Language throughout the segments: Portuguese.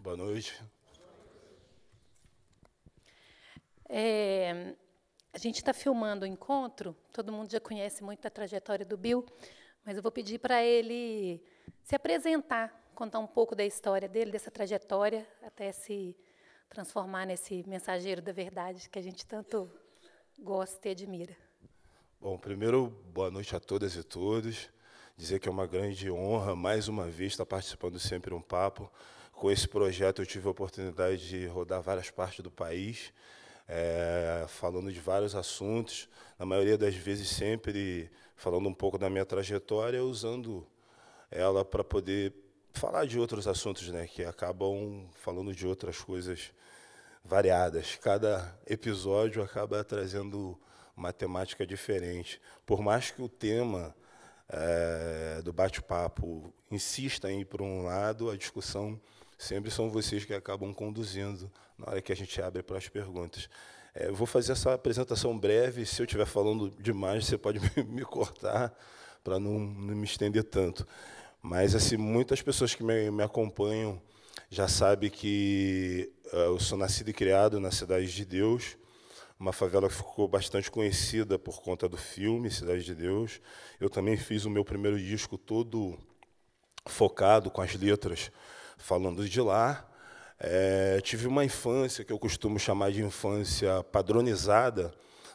Boa noite. É, a gente está filmando o encontro, todo mundo já conhece muito a trajetória do Bill, mas eu vou pedir para ele se apresentar, contar um pouco da história dele, dessa trajetória, até se transformar nesse mensageiro da verdade que a gente tanto gosta e admira? Bom, primeiro, boa noite a todas e todos. Dizer que é uma grande honra, mais uma vez, estar participando sempre um papo. Com esse projeto, eu tive a oportunidade de rodar várias partes do país, é, falando de vários assuntos, na maioria das vezes, sempre falando um pouco da minha trajetória, usando ela para poder falar de outros assuntos, né, que acabam falando de outras coisas variadas. Cada episódio acaba trazendo uma temática diferente. Por mais que o tema é, do bate-papo insista em ir para um lado, a discussão sempre são vocês que acabam conduzindo na hora que a gente abre para as perguntas. É, vou fazer essa apresentação breve. Se eu estiver falando demais, você pode me cortar para não, não, me estender tanto. Mas assim, muitas pessoas que me, me acompanham já sabe que eh, eu sou nascido e criado na Cidade de Deus, uma favela que ficou bastante conhecida por conta do filme Cidade de Deus. Eu também fiz o meu primeiro disco todo focado com as letras falando de lá. É, tive uma infância que eu costumo chamar de infância padronizada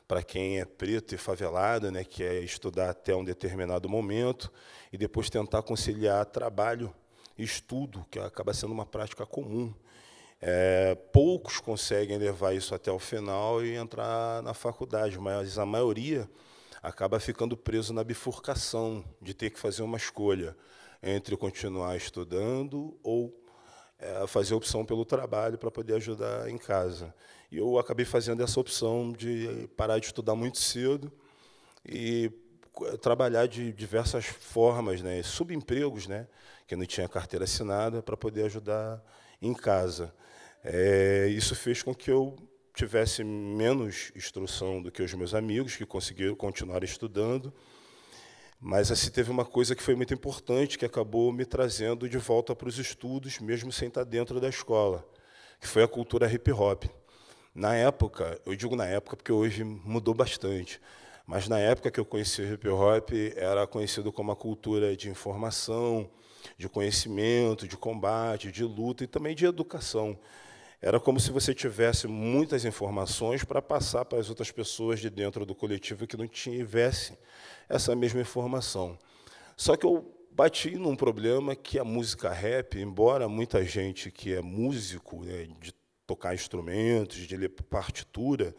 para quem é preto e favelado, né, que é estudar até um determinado momento e depois tentar conciliar trabalho estudo, que acaba sendo uma prática comum. É, poucos conseguem levar isso até o final e entrar na faculdade, mas a maioria acaba ficando preso na bifurcação de ter que fazer uma escolha entre continuar estudando ou é, fazer opção pelo trabalho para poder ajudar em casa. E eu acabei fazendo essa opção de parar de estudar muito cedo e trabalhar de diversas formas, né, subempregos, né, que eu não tinha carteira assinada, para poder ajudar em casa. É, isso fez com que eu tivesse menos instrução do que os meus amigos, que conseguiram continuar estudando, mas assim teve uma coisa que foi muito importante, que acabou me trazendo de volta para os estudos, mesmo sem estar tá dentro da escola, que foi a cultura hip hop. Na época, eu digo na época porque hoje mudou bastante, mas na época que eu conheci o hip hop, era conhecido como a cultura de informação, de conhecimento, de combate, de luta e também de educação. Era como se você tivesse muitas informações para passar para as outras pessoas de dentro do coletivo que não tivessem essa mesma informação. Só que eu bati num problema que a música rap, embora muita gente que é músico, né, de tocar instrumentos, de ler partitura,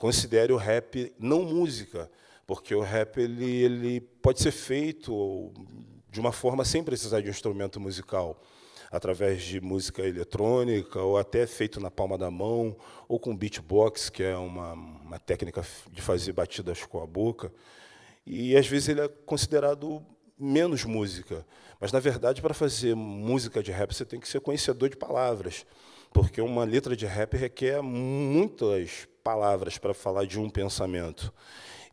considere o rap não música, porque o rap ele, ele pode ser feito de uma forma sem precisar de um instrumento musical, através de música eletrônica, ou até feito na palma da mão, ou com beatbox, que é uma, uma técnica de fazer batidas com a boca. E às vezes ele é considerado menos música. Mas, na verdade, para fazer música de rap, você tem que ser conhecedor de palavras, porque uma letra de rap requer muitas palavras para falar de um pensamento.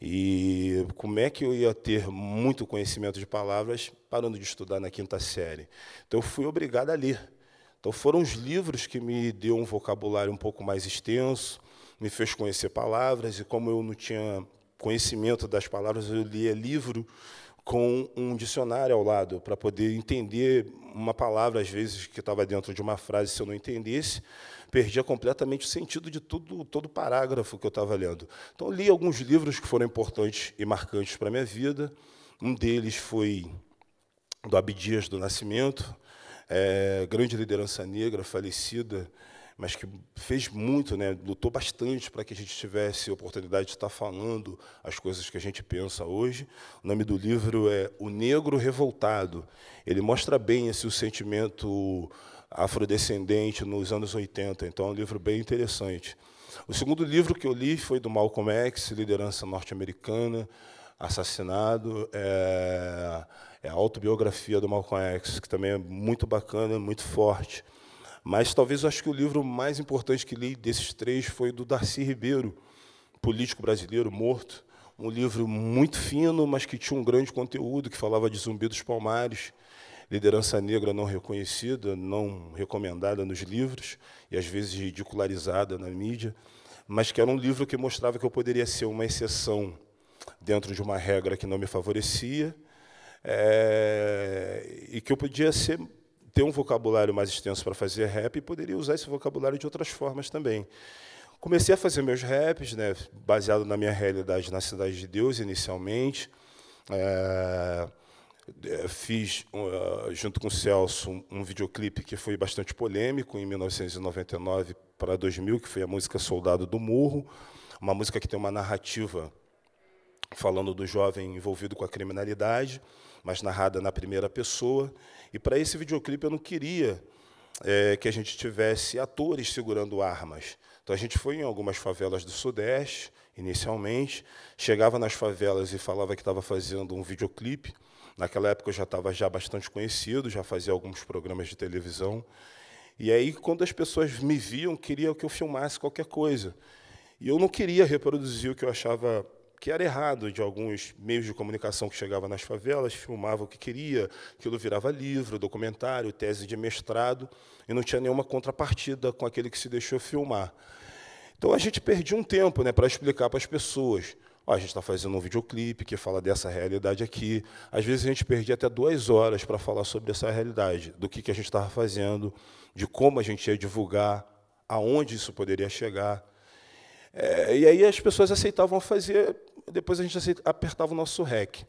E como é que eu ia ter muito conhecimento de palavras parando de estudar na quinta série? Então, eu fui obrigado a ler. Então, foram os livros que me deu um vocabulário um pouco mais extenso, me fez conhecer palavras, e como eu não tinha conhecimento das palavras, eu lia livro com um dicionário ao lado, para poder entender uma palavra, às vezes, que estava dentro de uma frase, se eu não entendesse, perdia completamente o sentido de tudo, todo o parágrafo que eu estava lendo. Então, li alguns livros que foram importantes e marcantes para a minha vida. Um deles foi do Abdias do Nascimento, é, grande liderança negra, falecida, mas que fez muito, né, lutou bastante para que a gente tivesse a oportunidade de estar tá falando as coisas que a gente pensa hoje. O nome do livro é O Negro Revoltado. Ele mostra bem esse o sentimento afrodescendente nos anos 80. Então, é um livro bem interessante. O segundo livro que eu li foi do Malcolm X, Liderança Norte-Americana, Assassinado. É, é, a autobiografia do Malcolm X, que também é muito bacana, muito forte. Mas talvez eu acho que o livro mais importante que li desses três foi do Darcy Ribeiro, político brasileiro morto. Um livro muito fino, mas que tinha um grande conteúdo, que falava de zumbi dos palmares liderança negra não reconhecida, não recomendada nos livros e às vezes ridicularizada na mídia, mas que era um livro que mostrava que eu poderia ser uma exceção dentro de uma regra que não me favorecia é, e que eu podia ser ter um vocabulário mais extenso para fazer rap e poderia usar esse vocabulário de outras formas também. Comecei a fazer meus raps, né, baseado na minha realidade na Cidade de Deus, inicialmente. É, é, fiz, ah, junto com o Celso, um videoclipe que foi bastante polêmico, em 1999 para 2000, que foi a música Soldado do Morro, uma música que tem uma narrativa falando do jovem envolvido com a criminalidade, mas narrada na primeira pessoa. E para esse videoclipe eu não queria é, que a gente tivesse atores segurando armas. Então a gente foi em algumas favelas do Sudeste, inicialmente, chegava nas favelas e falava que estava fazendo um videoclipe Naquela época eu já estava já bastante conhecido, já fazia alguns programas de televisão. E aí, quando as pessoas me viam, queria que eu filmasse qualquer coisa. E eu não queria reproduzir o que eu achava que era errado de alguns meios de comunicação que chegava nas favelas, filmava o que queria, aquilo virava livro, documentário, tese de mestrado, e não tinha nenhuma contrapartida com aquele que se deixou filmar. Então a gente perdia um tempo né, para explicar para as pessoas. Ó, a gente está fazendo um videoclipe que fala dessa realidade aqui. Às vezes a gente perdia até duas horas para falar sobre essa realidade, do que, que a gente estava fazendo, de como a gente ia divulgar, aonde isso poderia chegar. É, e aí as pessoas aceitavam fazer, depois a gente apertava o nosso REC.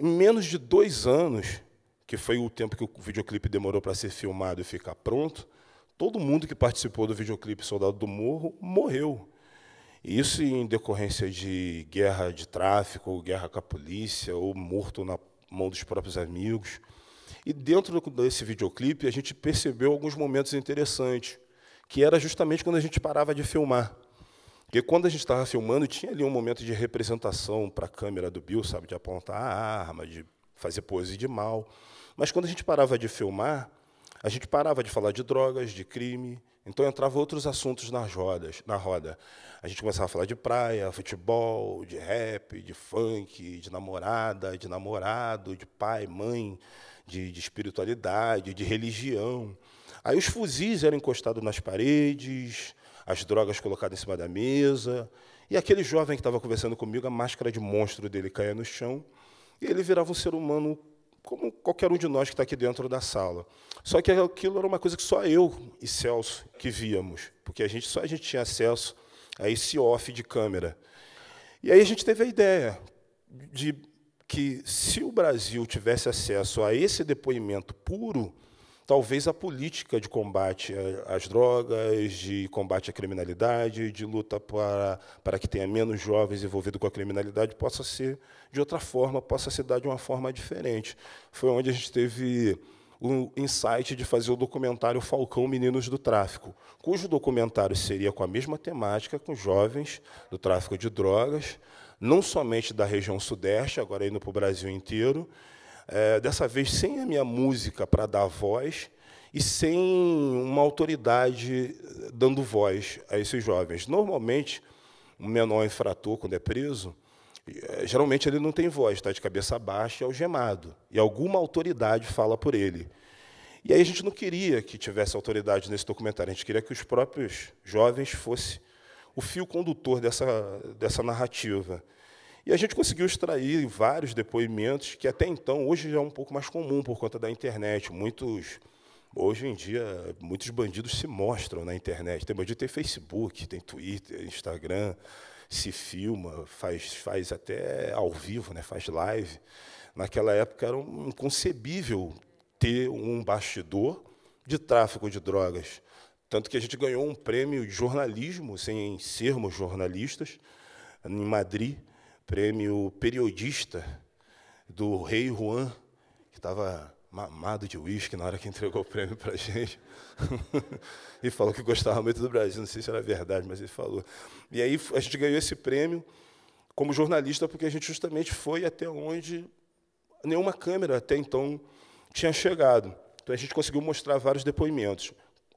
Em menos de dois anos, que foi o tempo que o videoclipe demorou para ser filmado e ficar pronto, todo mundo que participou do videoclipe Soldado do Morro morreu. Isso em decorrência de guerra de tráfico, ou guerra com a polícia, ou morto na mão dos próprios amigos. E dentro desse videoclipe, a gente percebeu alguns momentos interessantes, que era justamente quando a gente parava de filmar. Porque quando a gente estava filmando, tinha ali um momento de representação para a câmera do Bill, sabe, de apontar a arma, de fazer pose de mal. Mas quando a gente parava de filmar, a gente parava de falar de drogas, de crime, então entrava outros assuntos nas rodas, na roda. A gente começava a falar de praia, futebol, de rap, de funk, de namorada, de namorado, de pai, mãe, de, de espiritualidade, de religião. Aí os fuzis eram encostados nas paredes, as drogas colocadas em cima da mesa, e aquele jovem que estava conversando comigo, a máscara de monstro dele caía no chão, e ele virava um ser humano como qualquer um de nós que está aqui dentro da sala. Só que aquilo era uma coisa que só eu e Celso que víamos, porque a gente só a gente tinha acesso a esse off de câmera. E aí a gente teve a ideia de que se o Brasil tivesse acesso a esse depoimento puro, talvez a política de combate às drogas, de combate à criminalidade, de luta para, para que tenha menos jovens envolvidos com a criminalidade possa ser de outra forma, possa se dar de uma forma diferente. Foi onde a gente teve o insight de fazer o documentário Falcão Meninos do Tráfico, cujo documentário seria com a mesma temática, com jovens do tráfico de drogas, não somente da região sudeste, agora indo para o Brasil inteiro, é, dessa vez sem a minha música para dar voz e sem uma autoridade eh, dando voz a esses jovens. Normalmente, um menor infrator, quando é preso, eh, geralmente ele não tem voz, está de cabeça baixa e algemado. E alguma autoridade fala por ele. E aí a gente não queria que tivesse autoridade nesse documentário, a gente queria que os próprios jovens fossem o fio condutor dessa, dessa narrativa. E a gente conseguiu extrair vários depoimentos que até então, hoje já é um pouco mais comum por conta da internet. Muitos, hoje em dia, muitos bandidos se mostram na internet. Tem bandido tem Facebook, tem Twitter, Instagram, se filma, faz, faz até ao vivo, né, faz live. Naquela época era um inconcebível ter um bastidor de tráfico de drogas. Tanto que a gente ganhou um prêmio de jornalismo, sem sermos jornalistas, em Madrid, prêmio periodista do Rei Juan, que estava mamado de uísque na hora que entregou o prêmio para a gente. e falou que gostava muito do Brasil, não sei se era verdade, mas ele falou. E aí a gente ganhou esse prêmio como jornalista, porque a gente justamente foi até onde nenhuma câmera até então tinha chegado. Então a gente conseguiu mostrar vários depoimentos.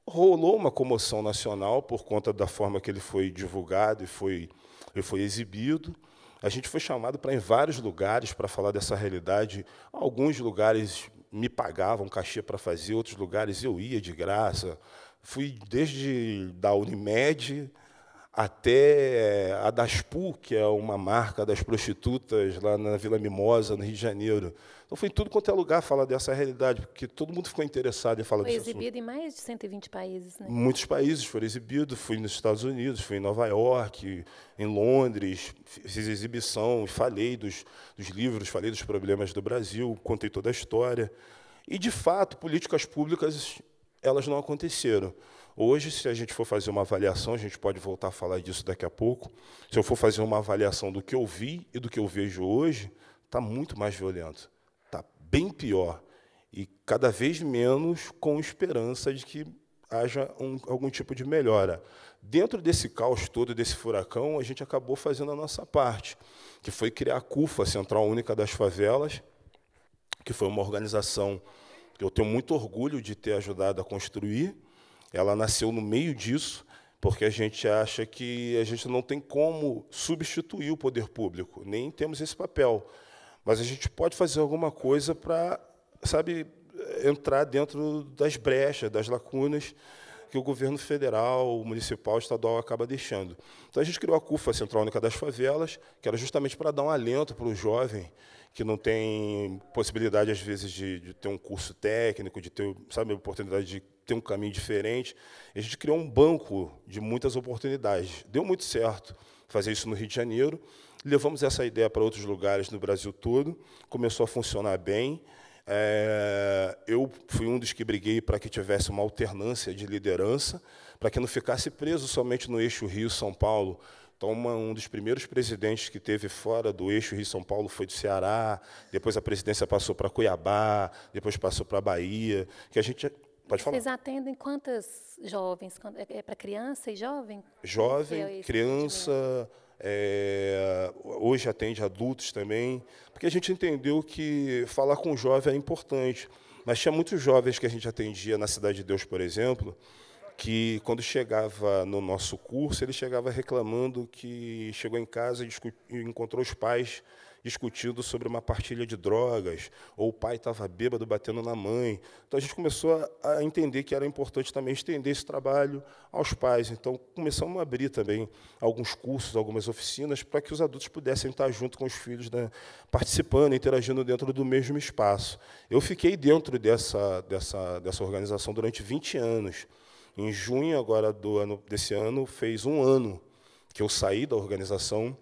Rolou uma comoção nacional por conta da forma que ele foi divulgado e foi, e foi exibido. A gente foi chamado para em vários lugares para falar dessa realidade. Alguns lugares me pagavam cachê para fazer, outros lugares eu ia de graça. Fui desde da Unimed até é, a Daspu, que é uma marca das prostitutas lá na Vila Mimosa, no Rio de Janeiro. Então foi em tudo quanto é lugar falar dessa realidade, porque todo mundo ficou interessado em falar foi disso. Foi exibido assunto. em mais de 120 países, né? Muitos países foram exibidos, fui nos Estados Unidos, fui em Nova York, em Londres, fiz exibição, falei dos, dos livros, falei dos problemas do Brasil, contei toda a história. E, de fato, políticas públicas elas não aconteceram. Hoje, se a gente for fazer uma avaliação, a gente pode voltar a falar disso daqui a pouco. Se eu for fazer uma avaliação do que eu vi e do que eu vejo hoje, está muito mais violento, está bem pior e cada vez menos com esperança de que haja um, algum tipo de melhora. Dentro desse caos todo, desse furacão, a gente acabou fazendo a nossa parte, que foi criar a CUFA, a Central Única das Favelas, que foi uma organização que eu tenho muito orgulho de ter ajudado a construir, ela nasceu no meio disso, porque a gente acha que a gente não tem como substituir o poder público, nem temos esse papel. Mas a gente pode fazer alguma coisa para, sabe, entrar dentro das brechas, das lacunas que o governo federal, municipal, estadual acaba deixando. Então a gente criou a CUFA, a Central Única das Favelas, que era justamente para dar um alento para o jovem que não tem possibilidade, às vezes, de, de, ter um curso técnico, de ter sabe, oportunidade de ter um caminho diferente. E a gente criou um banco de muitas oportunidades. Deu muito certo fazer isso no Rio de Janeiro. Levamos essa ideia para outros lugares no Brasil todo. Começou a funcionar bem. É, eu fui um dos que briguei para que tivesse uma alternância de liderança, para que não ficasse preso somente no eixo Rio-São Paulo. Então, uma, um dos primeiros presidentes que teve fora do eixo Rio-São Paulo foi do Ceará, depois a presidência passou para Cuiabá, depois passou para Bahia, que a gente Pode falar. Vocês atendem quantas jovens? É, é para criança e jovem? Jovem, é criança, é, hoje atende adultos também, porque a gente entendeu que falar com o jovem é importante. Mas tinha muitos jovens que a gente atendia na Cidade de Deus, por exemplo, que quando chegava no nosso curso, ele chegava reclamando que chegou em casa e encontrou os pais discutindo sobre uma partilha de drogas, ou o pai estava bêbado batendo na mãe. Então a gente começou a, a entender que era importante também estender esse trabalho aos pais. Então começamos a abrir também alguns cursos, algumas oficinas, para que os adultos pudessem estar junto com os filhos, né, participando, interagindo dentro do mesmo espaço. Eu fiquei dentro dessa, dessa, dessa organização durante 20 anos. Em junho agora do ano, desse ano, fez um ano que eu saí da organização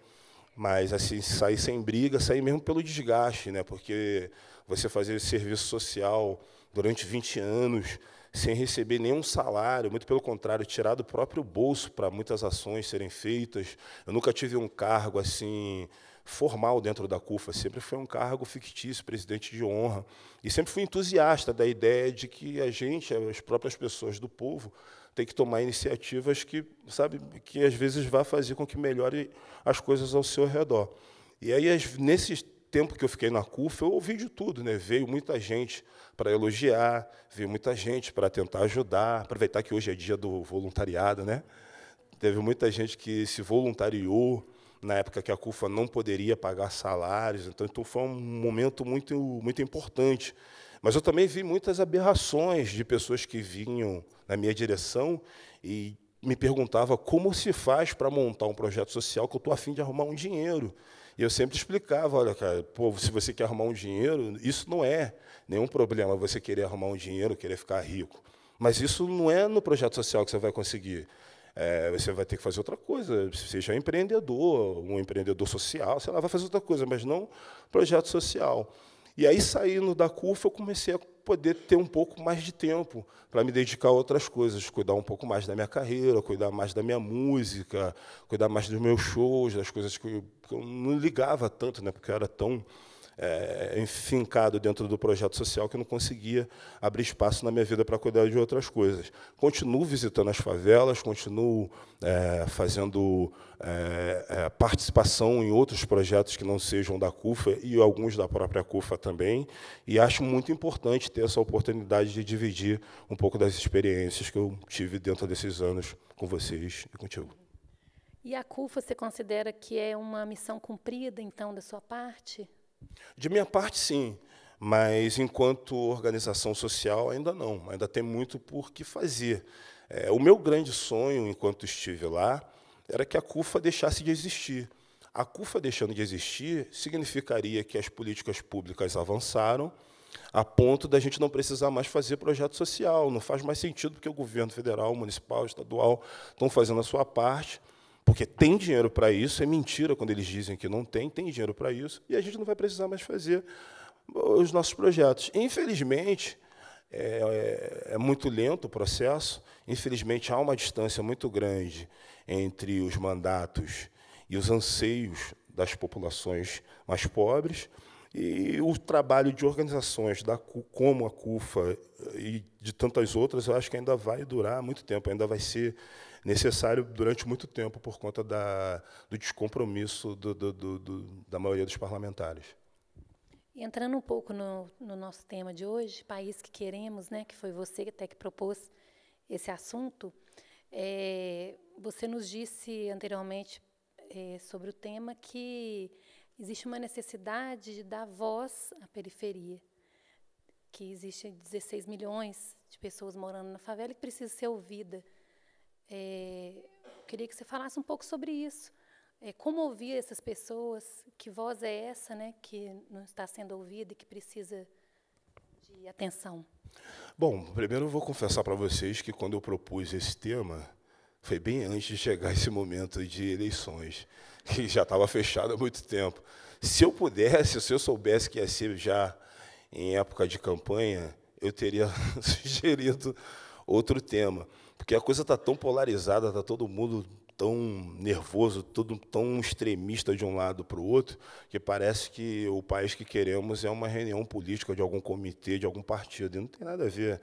mas assim, sair sem briga, sair mesmo pelo desgaste, né? Porque você fazer serviço social durante 20 anos sem receber nenhum salário, muito pelo contrário, tirar do próprio bolso para muitas ações serem feitas. Eu nunca tive um cargo assim formal dentro da CUFA, sempre foi um cargo fictício, presidente de honra, e sempre fui entusiasta da ideia de que a gente, as próprias pessoas do povo, tem que tomar iniciativas que, sabe, que às vezes vá fazer com que melhore as coisas ao seu redor. E aí, nesse tempo que eu fiquei na CUFA, eu ouvi de tudo, né? Veio muita gente para elogiar, veio muita gente para tentar ajudar, aproveitar que hoje é dia do voluntariado, né? Teve muita gente que se voluntariou, na época que a CUFA não poderia pagar salários, então, então foi um momento muito, muito importante. Mas eu também vi muitas aberrações de pessoas que vinham na minha direção e me perguntava como se faz para montar um projeto social que eu estou afim de arrumar um dinheiro. E eu sempre explicava, olha, cara, povo, se você quer arrumar um dinheiro, isso não é nenhum problema você querer arrumar um dinheiro, querer ficar rico. Mas isso não é no projeto social que você vai conseguir. É, você vai ter que fazer outra coisa, seja empreendedor, um empreendedor social, sei lá, vai fazer outra coisa, mas não projeto social. E aí, saindo da CUF, eu comecei a poder ter um pouco mais de tempo para me dedicar a outras coisas, cuidar um pouco mais da minha carreira, cuidar mais da minha música, cuidar mais dos meus shows, das coisas que eu, que eu não ligava tanto, né, porque eu era tão é, enfincado dentro do projeto social que não conseguia abrir espaço na minha vida para cuidar de outras coisas. Continuo visitando as favelas, continuo é, fazendo é, é, participação em outros projetos que não sejam da CUFA e alguns da própria CUFA também, e acho muito importante ter essa oportunidade de dividir um pouco das experiências que eu tive dentro desses anos com vocês e contigo. E a CUFA, você considera que é uma missão cumprida, então, da sua parte? De minha parte, sim, mas enquanto organização social, ainda não, ainda tem muito por que fazer. É, o meu grande sonho, enquanto estive lá, era que a CUFA deixasse de existir. A CUFA deixando de existir significaria que as políticas públicas avançaram a ponto da gente não precisar mais fazer projeto social. Não faz mais sentido, porque o governo federal, municipal, estadual estão fazendo a sua parte porque tem dinheiro para isso, é mentira quando eles dizem que não tem, tem dinheiro para isso, e a gente não vai precisar mais fazer os nossos projetos. Infelizmente, é, é, é, muito lento o processo, infelizmente há uma distância muito grande entre os mandatos e os anseios das populações mais pobres e o trabalho de organizações da, como a CUFA e de tantas outras, eu acho que ainda vai durar muito tempo, ainda vai ser necessário durante muito tempo por conta da, do descompromisso do, do, do, da maioria dos parlamentares. Entrando um pouco no, no, nosso tema de hoje, país que queremos, né, que foi você até que propôs esse assunto, é, você nos disse anteriormente é, sobre o tema que existe uma necessidade de dar voz à periferia, que existem 16 milhões de pessoas morando na favela e que precisa ser ouvida. É, queria que você falasse um pouco sobre isso. É, como ouvir essas pessoas? Que voz é essa né, que não está sendo ouvida e que precisa de atenção? Bom, primeiro eu vou confessar para vocês que quando eu propus esse tema, foi bem antes de chegar esse momento de eleições, que já estava fechado há muito tempo. Se eu pudesse, se eu soubesse que ia ser já em época de campanha, eu teria sugerido outro tema. Porque a coisa está tão polarizada, está todo mundo tão nervoso, todo tão extremista de um lado para o outro, que parece que o país que queremos é uma reunião política de algum comitê, de algum partido. E não tem nada a ver.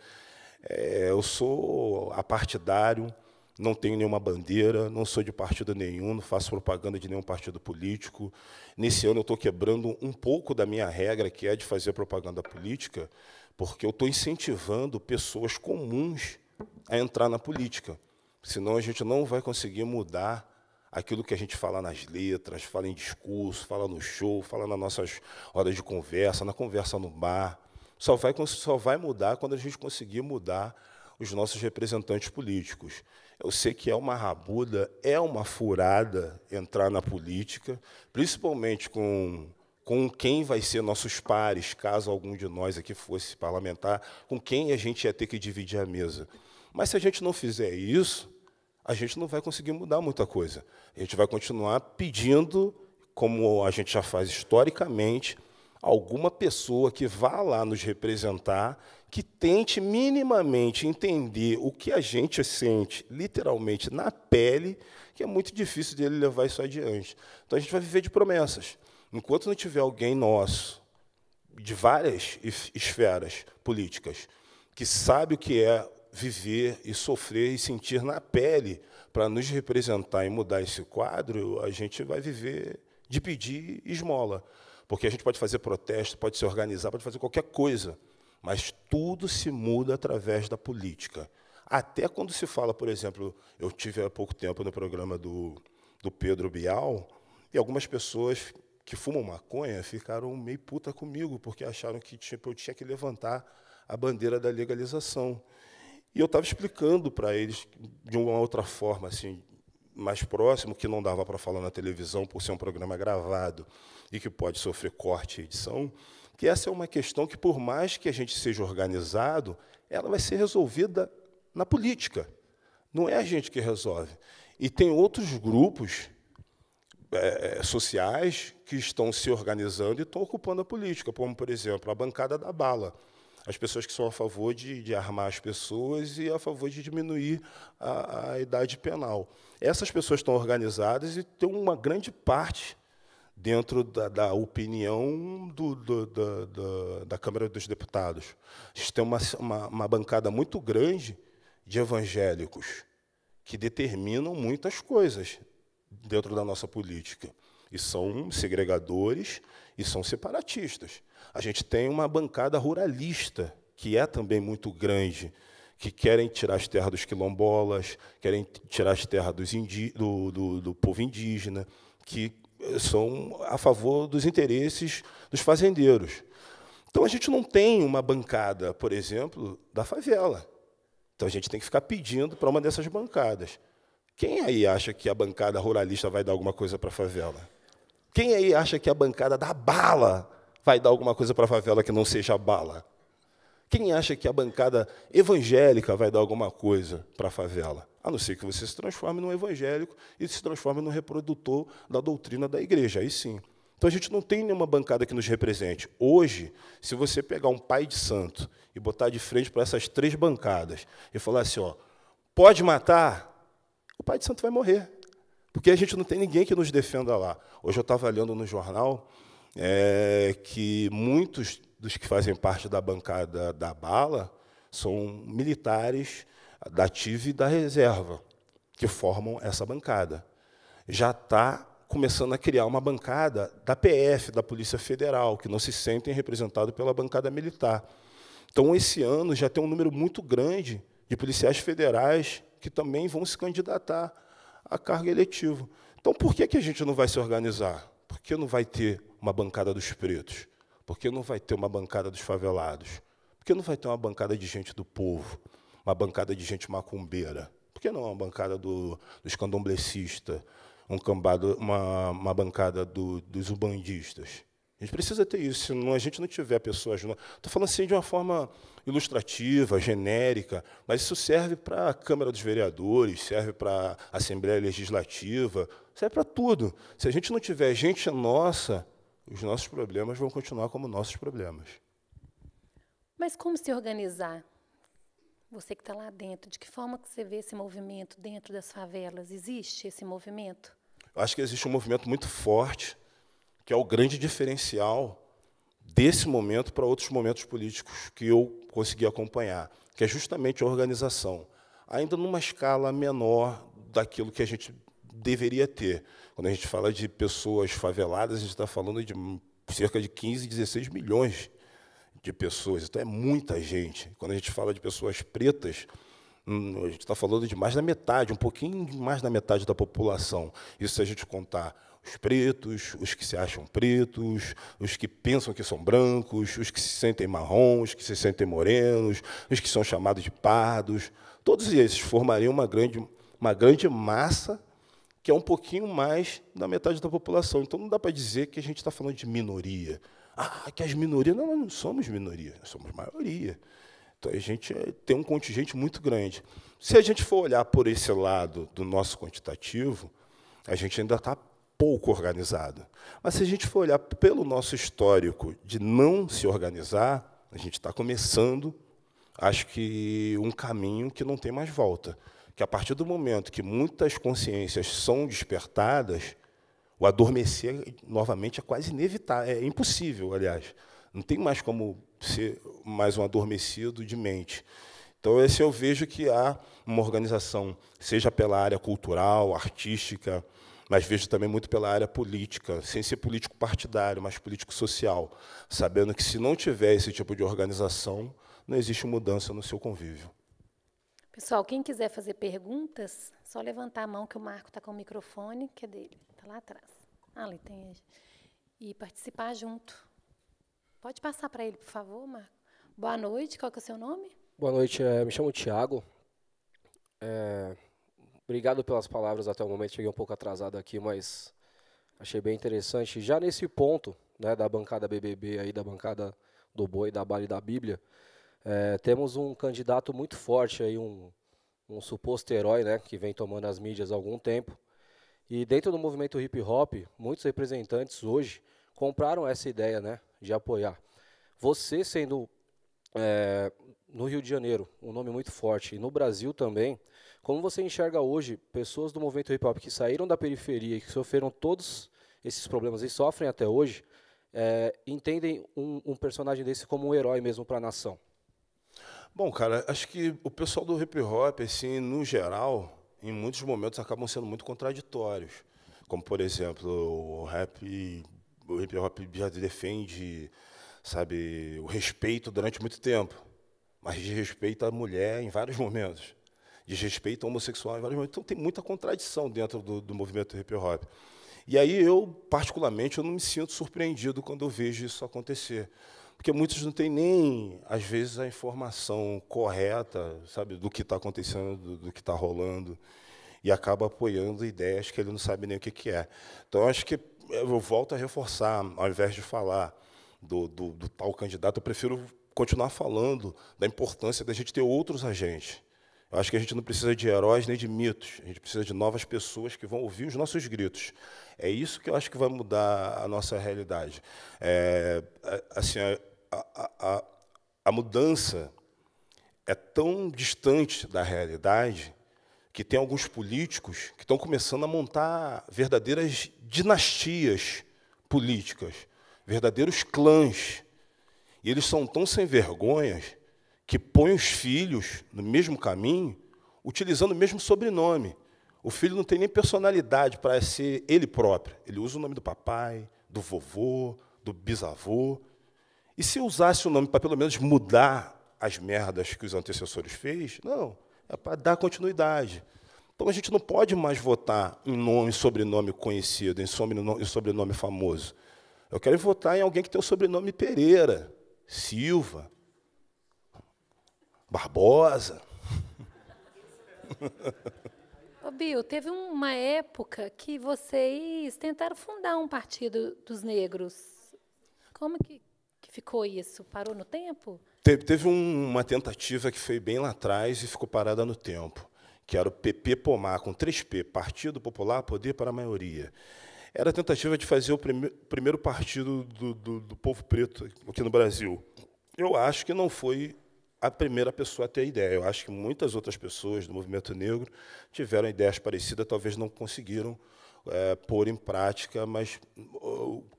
É, eu sou apartidário, não tenho nenhuma bandeira, não sou de partido nenhum, não faço propaganda de nenhum partido político. Nesse ano eu estou quebrando um pouco da minha regra, que é de fazer propaganda política, porque eu estou incentivando pessoas comuns a entrar na política. Senão a gente não vai conseguir mudar aquilo que a gente fala nas letras, fala em discurso, fala no show, fala nas nossas horas de conversa, na conversa no bar. Só vai, só vai mudar quando a gente conseguir mudar os nossos representantes políticos. Eu sei que é uma rabuda, é uma furada entrar na política, principalmente com com quem vai ser nossos pares, caso algum de nós aqui fosse parlamentar, com quem a gente ia ter que dividir a mesa. Mas se a gente não fizer isso, a gente não vai conseguir mudar muita coisa. A gente vai continuar pedindo, como a gente já faz historicamente, alguma pessoa que vá lá nos representar, que tente minimamente entender o que a gente sente, literalmente, na pele, que é muito difícil dele levar isso adiante. Então a gente vai viver de promessas. Enquanto não tiver alguém nosso, de várias esferas políticas, que sabe o que é viver e sofrer e sentir na pele para nos representar e mudar esse quadro, a gente vai viver de pedir esmola. Porque a gente pode fazer protesto, pode se organizar, pode fazer qualquer coisa, mas tudo se muda através da política. Até quando se fala, por exemplo, eu tive há pouco tempo no programa do, do Pedro Bial, e algumas pessoas que fumam maconha ficaram meio puta comigo, porque acharam que tipo, eu tinha que levantar a bandeira da legalização. E eu estava explicando para eles de uma outra forma, assim, mais próximo, que não dava para falar na televisão por ser um programa gravado e que pode sofrer corte e edição, que essa é uma questão que, por mais que a gente seja organizado, ela vai ser resolvida na política. Não é a gente que resolve. E tem outros grupos é, é, sociais que estão se organizando e estão ocupando a política, como, por exemplo, a bancada da bala. As pessoas que são a favor de, de armar as pessoas e a favor de diminuir a, a idade penal. Essas pessoas estão organizadas e tem uma grande parte dentro da, da opinião do, do, do, da Câmara dos Deputados. A gente tem uma, uma, uma bancada muito grande de evangélicos que determinam muitas coisas dentro da nossa política. E são segregadores e são separatistas. A gente tem uma bancada ruralista, que é também muito grande, que querem tirar as terras dos quilombolas, querem tirar as terras do, do, do povo indígena, que são a favor dos interesses dos fazendeiros. Então a gente não tem uma bancada, por exemplo, da favela. Então a gente tem que ficar pedindo para uma dessas bancadas. Quem aí acha que a bancada ruralista vai dar alguma coisa para a favela? Quem aí acha que a bancada da bala vai dar alguma coisa para a favela que não seja bala? Quem acha que a bancada evangélica vai dar alguma coisa para a favela? A não ser que você se transforme num evangélico e se transforme num reprodutor da doutrina da igreja, aí sim. Então a gente não tem nenhuma bancada que nos represente. Hoje, se você pegar um pai de santo e botar de frente para essas três bancadas e falar assim, ó, pode matar, pai de santo vai morrer. Porque a gente não tem ninguém que nos defenda lá. Hoje eu estava lendo no jornal é, que muitos dos que fazem parte da bancada da bala são militares da ativa e da reserva que formam essa bancada. Já está começando a criar uma bancada da PF, da Polícia Federal, que não se sentem representados pela bancada militar. Então, esse ano já tem um número muito grande de policiais federais que também vão se candidatar a cargo eletivo. Então, por que, que a gente não vai se organizar? Por que não vai ter uma bancada dos pretos? Por que não vai ter uma bancada dos favelados? Por que não vai ter uma bancada de gente do povo? Uma bancada de gente macumbeira? Por que não uma bancada do, dos candomblecistas? Um cambado, uma, uma bancada do, dos ubandistas? A gente precisa ter isso, se a gente não tiver pessoas. Estou falando assim de uma forma ilustrativa, genérica, mas isso serve para a Câmara dos Vereadores, serve para a Assembleia Legislativa, serve para tudo. Se a gente não tiver gente nossa, os nossos problemas vão continuar como nossos problemas. Mas como se organizar? Você que está lá dentro, de que forma que você vê esse movimento dentro das favelas? Existe esse movimento? Eu acho que existe um movimento muito forte que é o grande diferencial desse momento para outros momentos políticos que eu consegui acompanhar, que é justamente a organização, ainda numa escala menor daquilo que a gente deveria ter. Quando a gente fala de pessoas faveladas, a gente está falando de cerca de 15, 16 milhões de pessoas. Então é muita gente. Quando a gente fala de pessoas pretas, hum, a gente está falando de mais da metade, um pouquinho mais da metade da população. Isso se a gente contar os pretos, os que se acham pretos, os que pensam que são brancos, os que se sentem marrons, os que se sentem morenos, os que são chamados de pardos, todos esses formariam uma grande, uma grande massa que é um pouquinho mais da metade da população. Então não dá para dizer que a gente está falando de minoria. Ah, que as minorias. Não, nós não somos minoria, nós somos maioria. Então a gente tem um contingente muito grande. Se a gente for olhar por esse lado do nosso quantitativo, a gente ainda está pouco organizado. Mas se a gente for olhar pelo nosso histórico de não se organizar, a gente está começando, acho que, um caminho que não tem mais volta. Que a partir do momento que muitas consciências são despertadas, o adormecer novamente é quase inevitável, é impossível, aliás. Não tem mais como ser mais um adormecido de mente. Então, esse eu vejo que há uma organização, seja pela área cultural, artística, mas vejo também muito pela área política, sem ser político partidário, mas político social, sabendo que se não tiver esse tipo de organização, não existe mudança no seu convívio. Pessoal, quem quiser fazer perguntas, só levantar a mão que o Marco está com o microfone, que é dele, está lá atrás. Ah, ali tem ele. E participar junto. Pode passar para ele, por favor, Marco. Boa noite, qual que é o seu nome? Boa noite, é, me chamo Tiago. É, Obrigado pelas palavras até o momento. Cheguei um pouco atrasado aqui, mas achei bem interessante. Já nesse ponto né, da bancada BBB, aí, da bancada do Boi, da Bale da Bíblia, é, temos um candidato muito forte, aí, um, um suposto herói né, que vem tomando as mídias há algum tempo. E dentro do movimento hip hop, muitos representantes hoje compraram essa ideia né, de apoiar. Você sendo é, no Rio de Janeiro um nome muito forte e no Brasil também, como você enxerga hoje pessoas do movimento hip hop que saíram da periferia e que sofreram todos esses problemas e sofrem até hoje, é, entendem um, um, personagem desse como um herói mesmo para a nação? Bom, cara, acho que o pessoal do hip hop, assim, no geral, em muitos momentos acabam sendo muito contraditórios. Como, por exemplo, o rap, o hip hop já defende, sabe, o respeito durante muito tempo, mas desrespeita a mulher em vários momentos desrespeito homossexual ao homossexual, Então tem muita contradição dentro do, do movimento hip hop. E aí eu, particularmente, eu não me sinto surpreendido quando eu vejo isso acontecer. Porque muitos não têm nem, às vezes, a informação correta, sabe, do que está acontecendo, do, do que está rolando, e acaba apoiando ideias que ele não sabe nem o que, que é. Então, acho que eu volto a reforçar, ao invés de falar do, do, do tal candidato, eu prefiro continuar falando da importância da gente ter outros agentes eu acho que a gente não precisa de heróis nem de mitos, a gente precisa de novas pessoas que vão ouvir os nossos gritos. É isso que eu acho que vai mudar a nossa realidade. É, assim, a, a, a, a mudança é tão distante da realidade que tem alguns políticos que estão começando a montar verdadeiras dinastias políticas, verdadeiros clãs. E eles são tão sem vergonhas que põe os filhos no mesmo caminho, utilizando o mesmo sobrenome. O filho não tem nem personalidade para ser ele próprio. Ele usa o nome do papai, do vovô, do bisavô. E se usasse o nome para pelo menos mudar as merdas que os antecessores fez? Não, é para dar continuidade. Então a gente não pode mais votar em nome, sobrenome conhecido, em sobrenome, em sobrenome famoso. Eu quero votar em alguém que tem o sobrenome Pereira, Silva, Barbosa. Ô, Bill, teve uma época que vocês tentaram fundar um partido dos negros. Como que, que ficou isso? Parou no tempo? teve um, uma tentativa que foi bem lá atrás e ficou parada no tempo, que era o PP Pomar, com 3P, Partido Popular Poder para a Maioria. Era a tentativa de fazer o prime, primeiro partido do, do, do povo preto aqui no Brasil. Eu acho que não foi a primeira pessoa a ter a ideia. Eu acho que muitas outras pessoas do movimento negro tiveram ideias parecidas, talvez não conseguiram é, pôr em prática, mas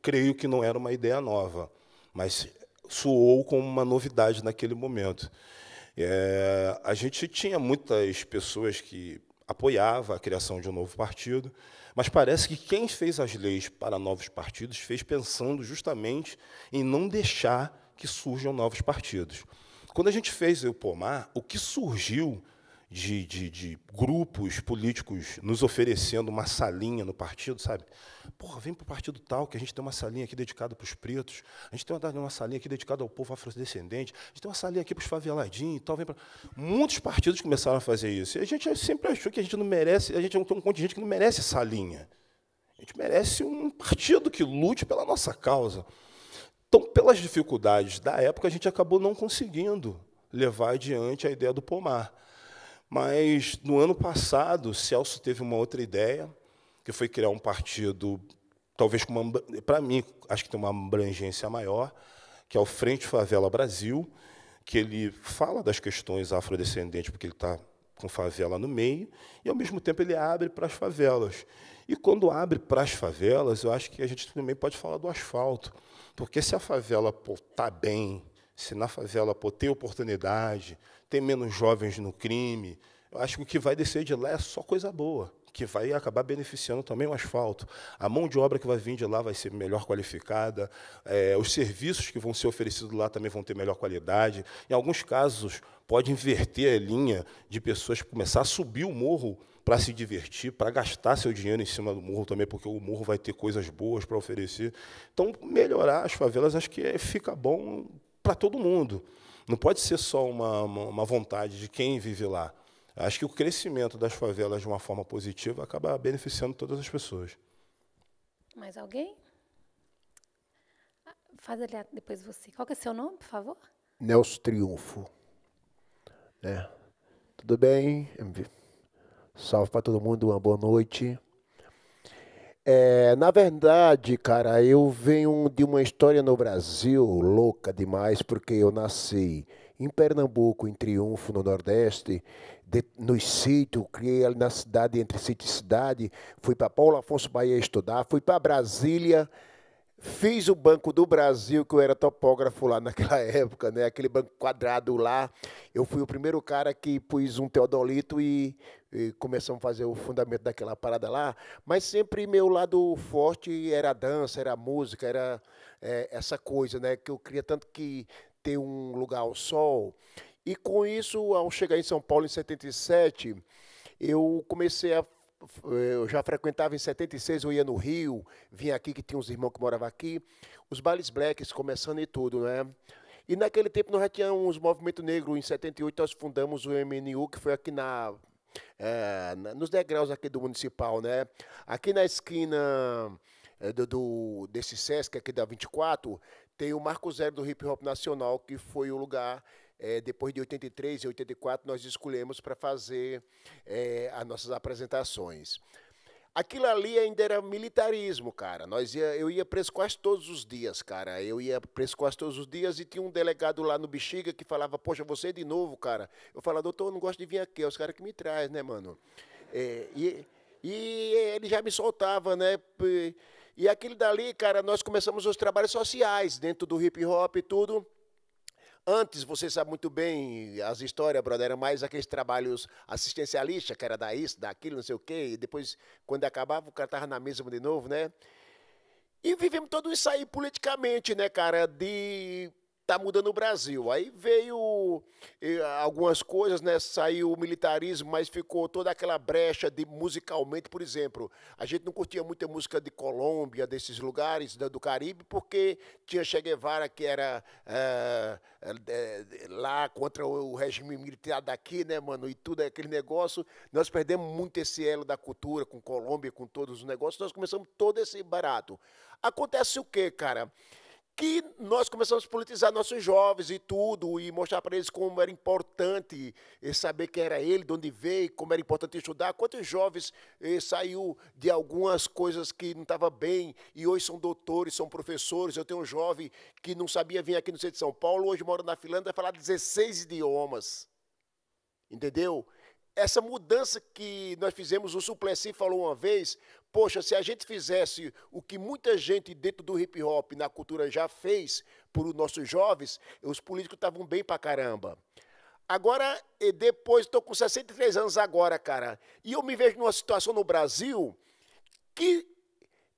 creio que não era uma ideia nova, mas soou como uma novidade naquele momento. É, a gente tinha muitas pessoas que apoiava a criação de um novo partido, mas parece que quem fez as leis para novos partidos fez pensando justamente em não deixar que surjam novos partidos. Quando a gente fez o pomar, o que surgiu de, de, de, grupos políticos nos oferecendo uma salinha no partido, sabe? Porra, vem para o partido tal, que a gente tem uma salinha aqui dedicada para os pretos, a gente tem uma, uma salinha aqui dedicada ao povo afrodescendente, a gente tem uma salinha aqui para os faveladinhos e tal. Vem pra... Muitos partidos começaram a fazer isso. E a gente sempre achou que a gente não merece, a gente tem um contingente de gente que não merece salinha. A gente merece um partido que lute pela nossa causa. Então, pelas dificuldades da época, a gente acabou não conseguindo levar adiante a ideia do pomar. Mas, no ano passado, Celso teve uma outra ideia, que foi criar um partido, talvez com uma. Para mim, acho que tem uma abrangência maior, que é o Frente Favela Brasil, que ele fala das questões afrodescendentes, porque ele está com favela no meio, e ao mesmo tempo ele abre para as favelas. E quando abre para as favelas, eu acho que a gente também pode falar do asfalto. Porque se a favela está bem, se na favela pô, tem oportunidade, tem menos jovens no crime, eu acho que o que vai descer de lá é só coisa boa, que vai acabar beneficiando também o asfalto. A mão de obra que vai vir de lá vai ser melhor qualificada, é, os serviços que vão ser oferecidos lá também vão ter melhor qualidade. Em alguns casos, pode inverter a linha de pessoas começar a subir o morro para se divertir, para gastar seu dinheiro em cima do morro também, porque o morro vai ter coisas boas para oferecer. Então, melhorar as favelas acho que é, fica bom para todo mundo. Não pode ser só uma, uma, uma vontade de quem vive lá. Acho que o crescimento das favelas de uma forma positiva acaba beneficiando todas as pessoas. Mais alguém? Faz ali depois você. Qual que é seu nome, por favor? Nelson Triunfo. É. Tudo bem? Salve para todo mundo, uma boa noite. É, na verdade, cara, eu venho de uma história no Brasil louca demais, porque eu nasci em Pernambuco, em Triunfo, no Nordeste, de, nos sítios, criei ali na cidade, entre sítio e cidade, fui para Paulo Afonso Bahia estudar, fui para Brasília Fiz o Banco do Brasil, que eu era topógrafo lá naquela época, né? Aquele banco quadrado lá. Eu fui o primeiro cara que pus um teodolito e, e começamos a fazer o fundamento daquela parada lá. Mas sempre meu lado forte era a dança, era a música, era é, essa coisa, né? Que eu queria tanto que ter um lugar ao sol. E com isso, ao chegar em São Paulo em 77, eu comecei a eu já frequentava em 76, eu ia no Rio, vinha aqui que tinha uns irmãos que moravam aqui, os bailes blacks começando e tudo, né? E naquele tempo nós já tínhamos os movimentos negros, em 78 nós fundamos o MNU, que foi aqui na, é, nos degraus aqui do municipal, né? Aqui na esquina é, do, do, desse Sesc aqui da 24, tem o Marco Zero do Hip Hop Nacional, que foi o lugar é, depois de 83 e 84, nós escolhemos para fazer é, as nossas apresentações. Aquilo ali ainda era militarismo, cara. Nós ia, eu ia preso quase todos os dias, cara. Eu ia preso quase todos os dias e tinha um delegado lá no Bexiga que falava, poxa, você de novo, cara. Eu falava, doutor, eu não gosto de vir aqui, é os caras que me traz, né, mano? É, e, e ele já me soltava, né? E aquilo dali, cara, nós começamos os trabalhos sociais dentro do hip hop e tudo. Antes, você sabe muito bem as histórias, brother, eram mais aqueles trabalhos assistencialistas, que era da isso, daquilo, não sei o quê, e depois, quando acabava, o cara estava na mesma de novo, né? E vivemos todos isso aí politicamente, né, cara? De está mudando o Brasil. Aí veio eh, algumas coisas, né? Saiu o militarismo, mas ficou toda aquela brecha de musicalmente, por exemplo. A gente não curtia muita música de Colômbia, desses lugares da, do Caribe, porque tinha Che Guevara, que era é, é, lá contra o regime militar daqui, né, mano? E tudo aquele negócio. Nós perdemos muito esse elo da cultura com Colômbia, com todos os negócios. Nós começamos todo esse barato. Acontece o quê, cara? que nós começamos a politizar nossos jovens e tudo, e mostrar para eles como era importante eh, saber quem era ele, de onde veio, como era importante estudar. Quantos jovens eh, saiu de algumas coisas que não estava bem e hoje são doutores, são professores. Eu tenho um jovem que não sabia vir aqui no centro de São Paulo, hoje mora na Finlândia, falar 16 idiomas. Entendeu? Essa mudança que nós fizemos, o Suplessis falou uma vez, Poxa, se a gente fizesse o que muita gente dentro do hip hop na cultura já fez por os nossos jovens, os políticos estavam bem pra caramba. Agora, depois, estou com 63 anos agora, cara. E eu me vejo numa situação no Brasil que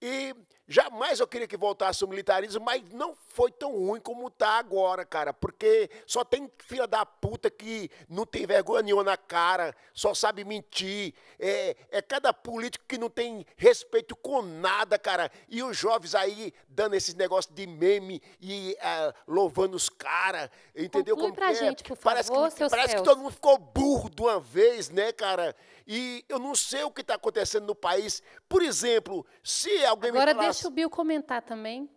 e Jamais eu queria que voltasse o militarismo, mas não foi tão ruim como está agora, cara. Porque só tem filha da puta que não tem vergonha nenhuma na cara, só sabe mentir. É, é cada político que não tem respeito com nada, cara. E os jovens aí dando esses negócios de meme e uh, louvando os caras, entendeu? Conclui como pra é? gente, por parece favor, Parece que todo mundo ficou burro de uma vez, né, cara? e eu não sei o que está acontecendo no país. Por exemplo, se alguém Agora me falasse... deixa o Bill comentar também.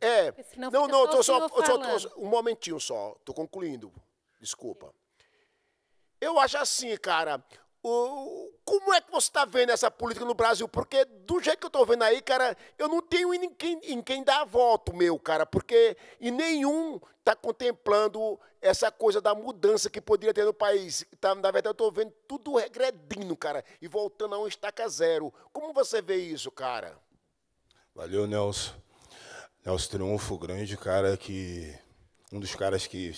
É. Não, não, não, só, só, só, um momentinho só. Estou concluindo. Desculpa. Eu acho assim, cara. O, como é que você está vendo essa política no Brasil? Porque do jeito que eu estou vendo aí, cara, eu não tenho em quem, em quem dar voto meu, cara, porque em nenhum está contemplando essa coisa da mudança que poderia ter no país. Tá, na verdade, eu estou vendo tudo regredindo, cara, e voltando a um estaca zero. Como você vê isso, cara? Valeu, Nelson. Nelson Triunfo, grande cara que. Um dos caras que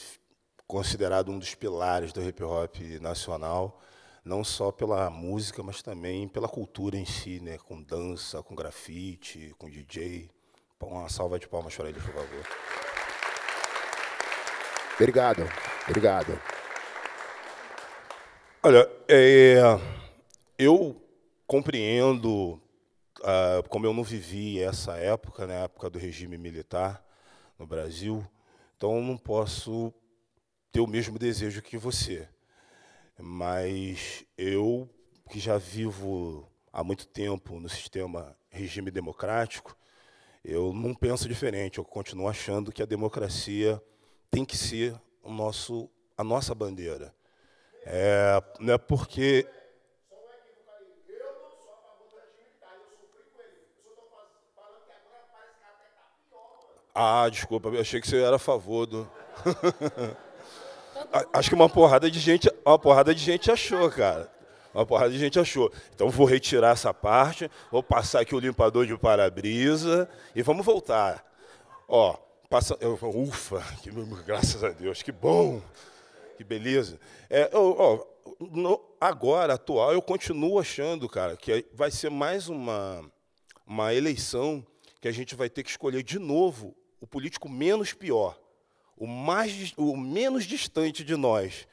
considerado um dos pilares do hip hop nacional, não só pela música, mas também pela cultura em si, né? Com dança, com grafite, com DJ. Uma salva de palmas para ele, por favor. Obrigado, obrigado. Olha, é, eu compreendo, ah, como eu não vivi essa época, né, a época do regime militar no Brasil, então eu não posso ter o mesmo desejo que você. Mas eu, que já vivo há muito tempo no sistema regime democrático, eu não penso diferente, eu continuo achando que a democracia tem que ser o nosso, a nossa bandeira. É, é porque Ah, desculpa, eu achei que você era a favor do. Acho que uma porrada de gente, uma porrada de gente achou, cara. Uma porrada de gente achou. Então vou retirar essa parte, vou passar aqui o limpador de para-brisa e vamos voltar. Ó, Passa, eu, ufa, que, graças a Deus, que bom, que beleza. É, ó, no, agora, atual, eu continuo achando, cara, que vai ser mais uma, uma eleição que a gente vai ter que escolher de novo o político menos pior, o, mais, o menos distante de nós.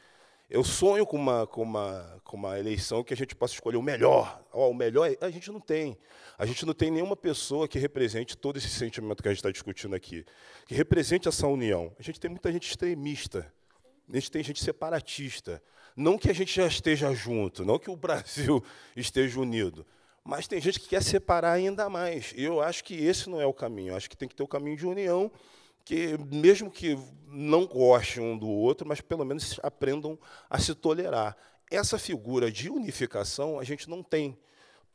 Eu sonho com uma, com, uma, com uma eleição que a gente possa escolher o melhor. Oh, o melhor a gente não tem. A gente não tem nenhuma pessoa que represente todo esse sentimento que a gente está discutindo aqui, que represente essa união. A gente tem muita gente extremista, a gente tem gente separatista. Não que a gente já esteja junto, não que o Brasil esteja unido, mas tem gente que quer separar ainda mais. E eu acho que esse não é o caminho. Eu acho que tem que ter o caminho de união, que mesmo que não gostem um do outro, mas pelo menos aprendam a se tolerar. Essa figura de unificação a gente não tem.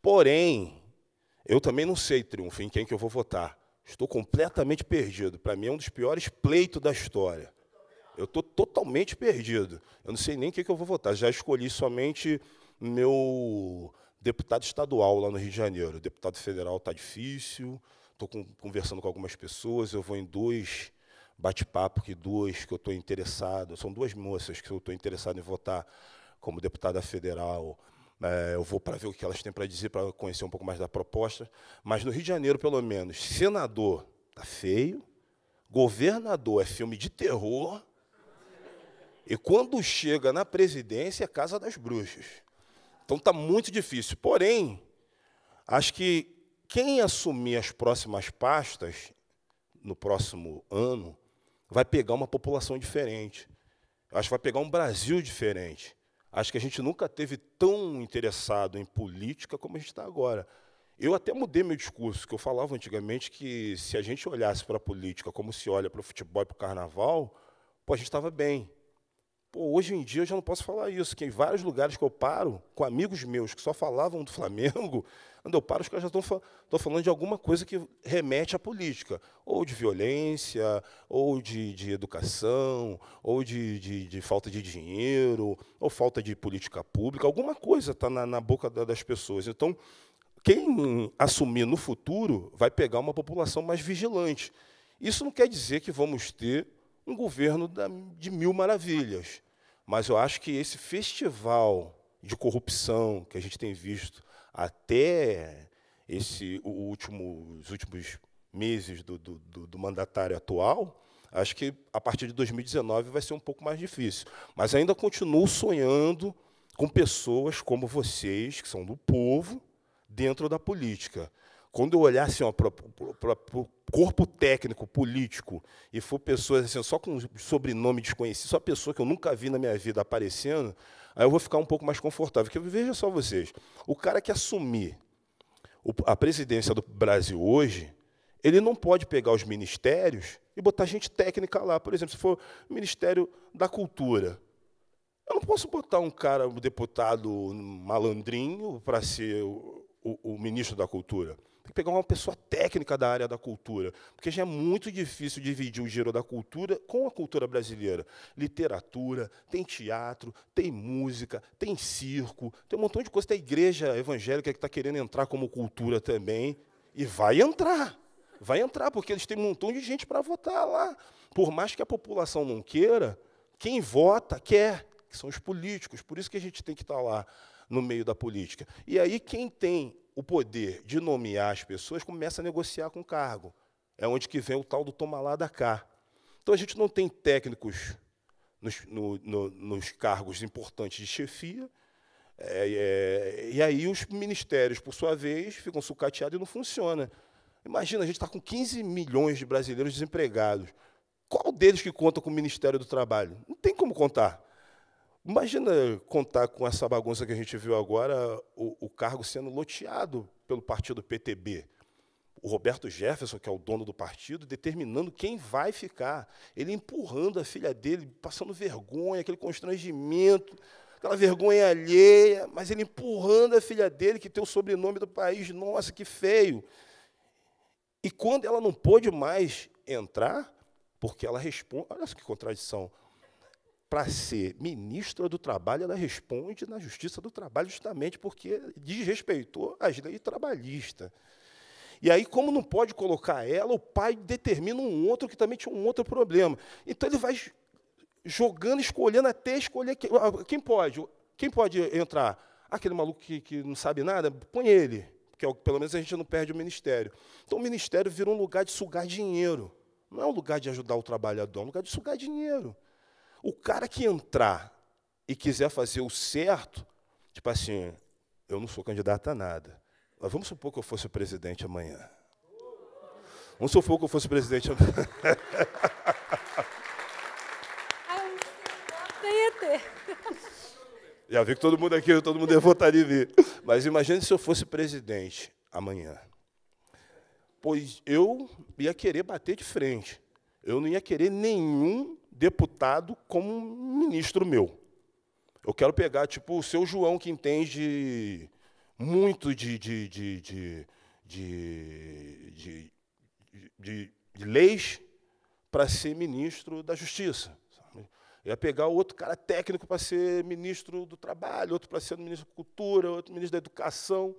Porém, eu também não sei, Triunfo, em quem que eu vou votar. Estou completamente perdido. Para mim é um dos piores pleitos da história. Eu estou totalmente perdido. Eu não sei nem o que, eu vou votar. Já escolhi somente meu deputado estadual lá no Rio de Janeiro. O deputado federal está difícil. Estou conversando com algumas pessoas. Eu vou em dois bate-papo que duas que eu estou interessado. São duas moças que eu estou interessado em votar como deputada federal é, eu vou para ver o que elas têm para dizer, para conhecer um pouco mais da proposta. Mas no Rio de Janeiro, pelo menos, senador tá feio, governador é filme de terror, e quando chega na presidência é casa das bruxas. Então tá muito difícil. Porém, acho que quem assumir as próximas pastas no próximo ano vai pegar uma população diferente. Acho que vai pegar um Brasil diferente. Acho que a gente nunca teve tão interessado em política como a gente está agora. Eu até mudei meu discurso, que eu falava antigamente que se a gente olhasse para a política como se olha para o futebol e para o carnaval, pô, a gente estava bem. Pô, hoje em dia eu já não posso falar isso, que em vários lugares que eu paro, com amigos meus que só falavam do Flamengo, quando eu paro, os caras já estão falando de alguma coisa que remete à política, ou de violência, ou de, de educação, ou de, de, de, falta de dinheiro, ou falta de política pública, alguma coisa está na, na, boca da, das pessoas. Então, quem assumir no futuro vai pegar uma população mais vigilante. Isso não quer dizer que vamos ter um governo da, de mil maravilhas. Mas eu acho que esse festival de corrupção que a gente tem visto até esse, último, os últimos meses do, do, do, mandatário atual, acho que a partir de 2019 vai ser um pouco mais difícil. Mas ainda continuo sonhando com pessoas como vocês, que são do povo, dentro da política. Quando eu olhar assim, para o corpo técnico, político, e for pessoas assim, só com sobrenome desconhecido, só pessoa que eu nunca vi na minha vida aparecendo, aí eu vou ficar um pouco mais confortável. Porque veja só vocês, o cara que assumir a presidência do Brasil hoje, ele não pode pegar os ministérios e botar gente técnica lá. Por exemplo, se for o Ministério da Cultura, eu não posso botar um cara, um deputado malandrinho, para ser o, o, o, ministro da Cultura. Tem que pegar uma pessoa técnica da área da cultura, porque já é muito difícil dividir o giro da cultura com a cultura brasileira. Literatura, tem teatro, tem música, tem circo, tem um montão de coisa. Tem a igreja evangélica que está querendo entrar como cultura também, e vai entrar. Vai entrar, porque eles têm um montão de gente para votar lá. Por mais que a população não queira, quem vota quer, que são os políticos. Por isso que a gente tem que estar tá lá no meio da política. E aí, quem tem o poder de nomear as pessoas começa a negociar com o cargo. É onde que vem o tal do toma lá da cá. Então a gente não tem técnicos nos, no, no, nos cargos importantes de chefia, é, é, e aí os ministérios, por sua vez, ficam sucateados e não funciona. Imagina, a gente está com 15 milhões de brasileiros desempregados. Qual deles que conta com o Ministério do Trabalho? Não tem como contar. Imagina contar com essa bagunça que a gente viu agora, o, o, cargo sendo loteado pelo partido PTB. O Roberto Jefferson, que é o dono do partido, determinando quem vai ficar. Ele empurrando a filha dele, passando vergonha, aquele constrangimento, aquela vergonha alheia, mas ele empurrando a filha dele, que tem o sobrenome do país, nossa, que feio. E quando ela não pôde mais entrar, porque ela responde, olha que contradição, para ser ministra do Trabalho, ela responde na Justiça do Trabalho, justamente porque desrespeitou as leis trabalhistas. E aí, como não pode colocar ela, o pai determina um outro que também tinha um outro problema. Então ele vai jogando, escolhendo até escolher quem, ah, quem pode. Quem pode entrar? Aquele maluco que, que não sabe nada, põe ele, é que é, pelo menos a gente não perde o ministério. Então o ministério virou um lugar de sugar dinheiro. Não é um lugar de ajudar o trabalhador, é um lugar de sugar dinheiro. O cara que entrar e quiser fazer o certo, tipo assim, eu não sou candidato a nada. Mas vamos supor que eu fosse presidente amanhã. Vamos supor que eu fosse presidente amanhã. Já vi que todo mundo aqui, todo mundo ia votar em mim. Mas imagine se eu fosse presidente amanhã. Pois eu ia querer bater de frente. Eu não ia querer nenhum deputado como ministro meu. Eu quero pegar, tipo, o seu João, que entende muito de, de, de, de, de, de, de leis, para ser ministro da Justiça. Eu ia pegar outro cara técnico para ser ministro do Trabalho, outro para ser ministro da Cultura, outro ministro da Educação.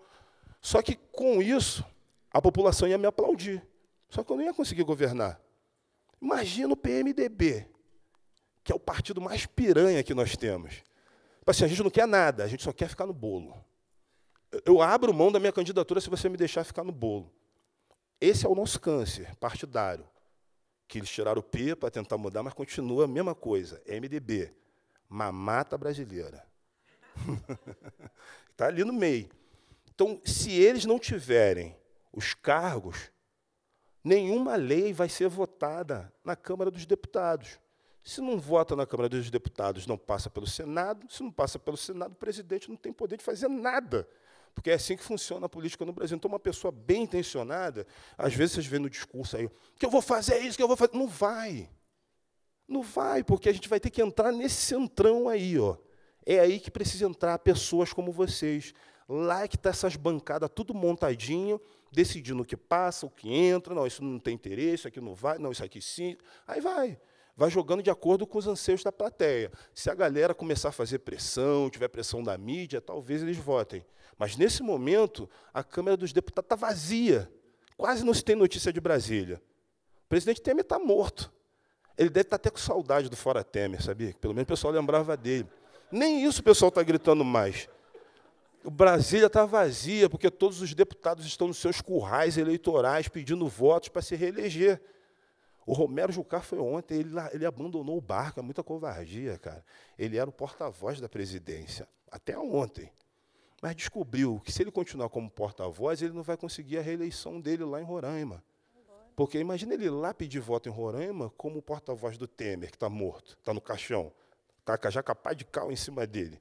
Só que, com isso, a população ia me aplaudir. Só que eu não ia conseguir governar. Imagina o PMDB, que é o partido mais piranha que nós temos. Tipo assim, a gente não quer nada, a gente só quer ficar no bolo. Eu abro mão da minha candidatura se você me deixar ficar no bolo. Esse é o nosso câncer partidário, que eles tiraram o P para tentar mudar, mas continua a mesma coisa, MDB, mamata brasileira. Está ali no meio. Então, se eles não tiverem os cargos nenhuma lei vai ser votada na Câmara dos Deputados. Se não vota na Câmara dos Deputados, não passa pelo Senado. Se não passa pelo Senado, o presidente não tem poder de fazer nada. Porque é assim que funciona a política no Brasil. Então, uma pessoa bem intencionada, às vezes vocês veem no discurso aí, que eu vou fazer isso, que eu vou fazer. Não vai. Não vai, porque a gente vai ter que entrar nesse centrão aí, ó. É aí que precisa entrar pessoas como vocês. Lá é que tá essas bancadas tudo montadinho, decidindo o que passa, o que entra, não, isso não tem interesse, isso aqui não vai, não, isso aqui sim. Aí vai. Vai jogando de acordo com os anseios da plateia. Se a galera começar a fazer pressão, tiver pressão da mídia, talvez eles votem. Mas nesse momento, a Câmara dos Deputados está vazia. Quase não se tem notícia de Brasília. O presidente Temer está morto. Ele deve estar tá até com saudade do Fora Temer, sabia? Pelo menos o pessoal lembrava dele. Nem isso o pessoal está gritando mais. Brasília está vazia, porque todos os deputados estão nos seus currais eleitorais pedindo votos para se reeleger. O Romero Jucá foi ontem, ele, ele abandonou o barco, é muita covardia, cara. Ele era o porta-voz da presidência, até ontem. Mas descobriu que se ele continuar como porta-voz, ele não vai conseguir a reeleição dele lá em Roraima. Porque imagina ele lá pedir voto em Roraima como porta-voz do Temer, que está morto, está no caixão. Está já capaz de cal em cima dele.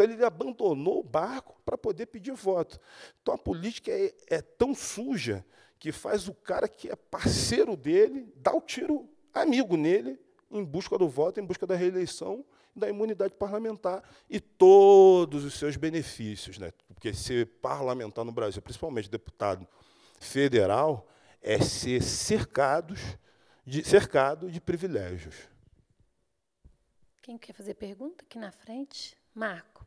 Então ele abandonou o barco para poder pedir voto. Então a política é, é tão suja que faz o cara que é parceiro dele dar o tiro amigo nele em busca do voto, em busca da reeleição da imunidade parlamentar e todos os seus benefícios, né? Porque ser parlamentar no Brasil, principalmente deputado federal, é ser cercados de, cercado de privilégios. Quem quer fazer pergunta aqui na frente? Marco.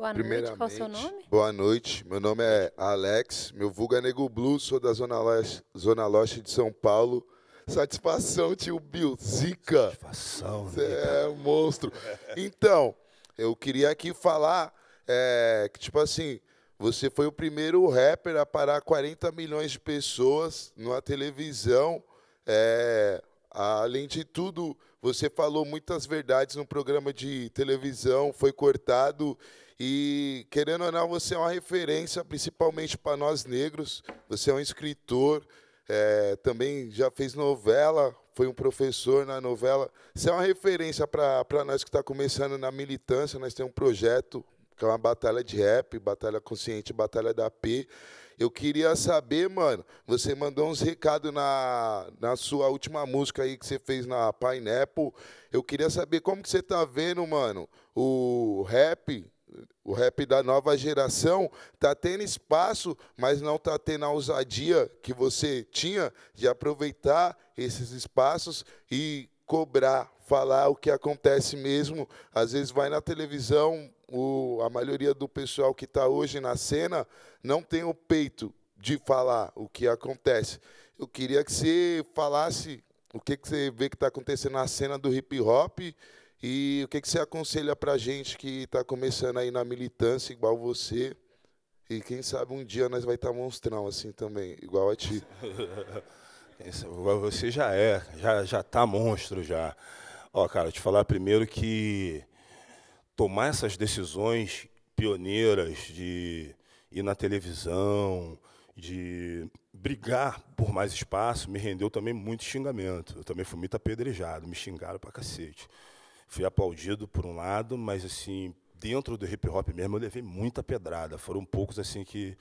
Boa noite, qual é o seu nome? Boa noite, meu nome é Alex, meu vulgo é Nego Blue, sou da Zona Leste, Zona Leste de São Paulo. Satisfação, tio Bill, zica. Satisfação. Você é um monstro. Então, eu queria aqui falar é, que, tipo assim, você foi o primeiro rapper a parar 40 milhões de pessoas numa televisão. É, além de tudo, você falou muitas verdades no programa de televisão, foi cortado e querendo ou não, você é uma referência, principalmente para nós negros. Você é um escritor, é, também já fez novela, foi um professor na novela. Você é uma referência para nós que está começando na militância. Nós temos um projeto que é uma batalha de rap, batalha consciente, batalha da P. Eu queria saber, mano, você mandou uns recados na, na sua última música aí que você fez na Pineapple. Eu queria saber como que você tá vendo, mano, o rap o rap da nova geração está tendo espaço, mas não está tendo a ousadia que você tinha de aproveitar esses espaços e cobrar, falar o que acontece mesmo. Às vezes vai na televisão, o, a maioria do pessoal que está hoje na cena não tem o peito de falar o que acontece. Eu queria que você falasse o que, que você vê que está acontecendo na cena do hip hop e o que, que você aconselha para gente que está começando aí na militância, igual você? E quem sabe um dia nós vai estar tá monstrão assim também, igual a ti. você já é, já já tá monstro já. Ó, cara, te falar primeiro que tomar essas decisões pioneiras de ir na televisão, de brigar por mais espaço, me rendeu também muito xingamento. Eu também fui muito apedrejado, me xingaram pra cacete fui aplaudido por um lado, mas assim, dentro do hip hop mesmo eu levei muita pedrada. Foram poucos assim que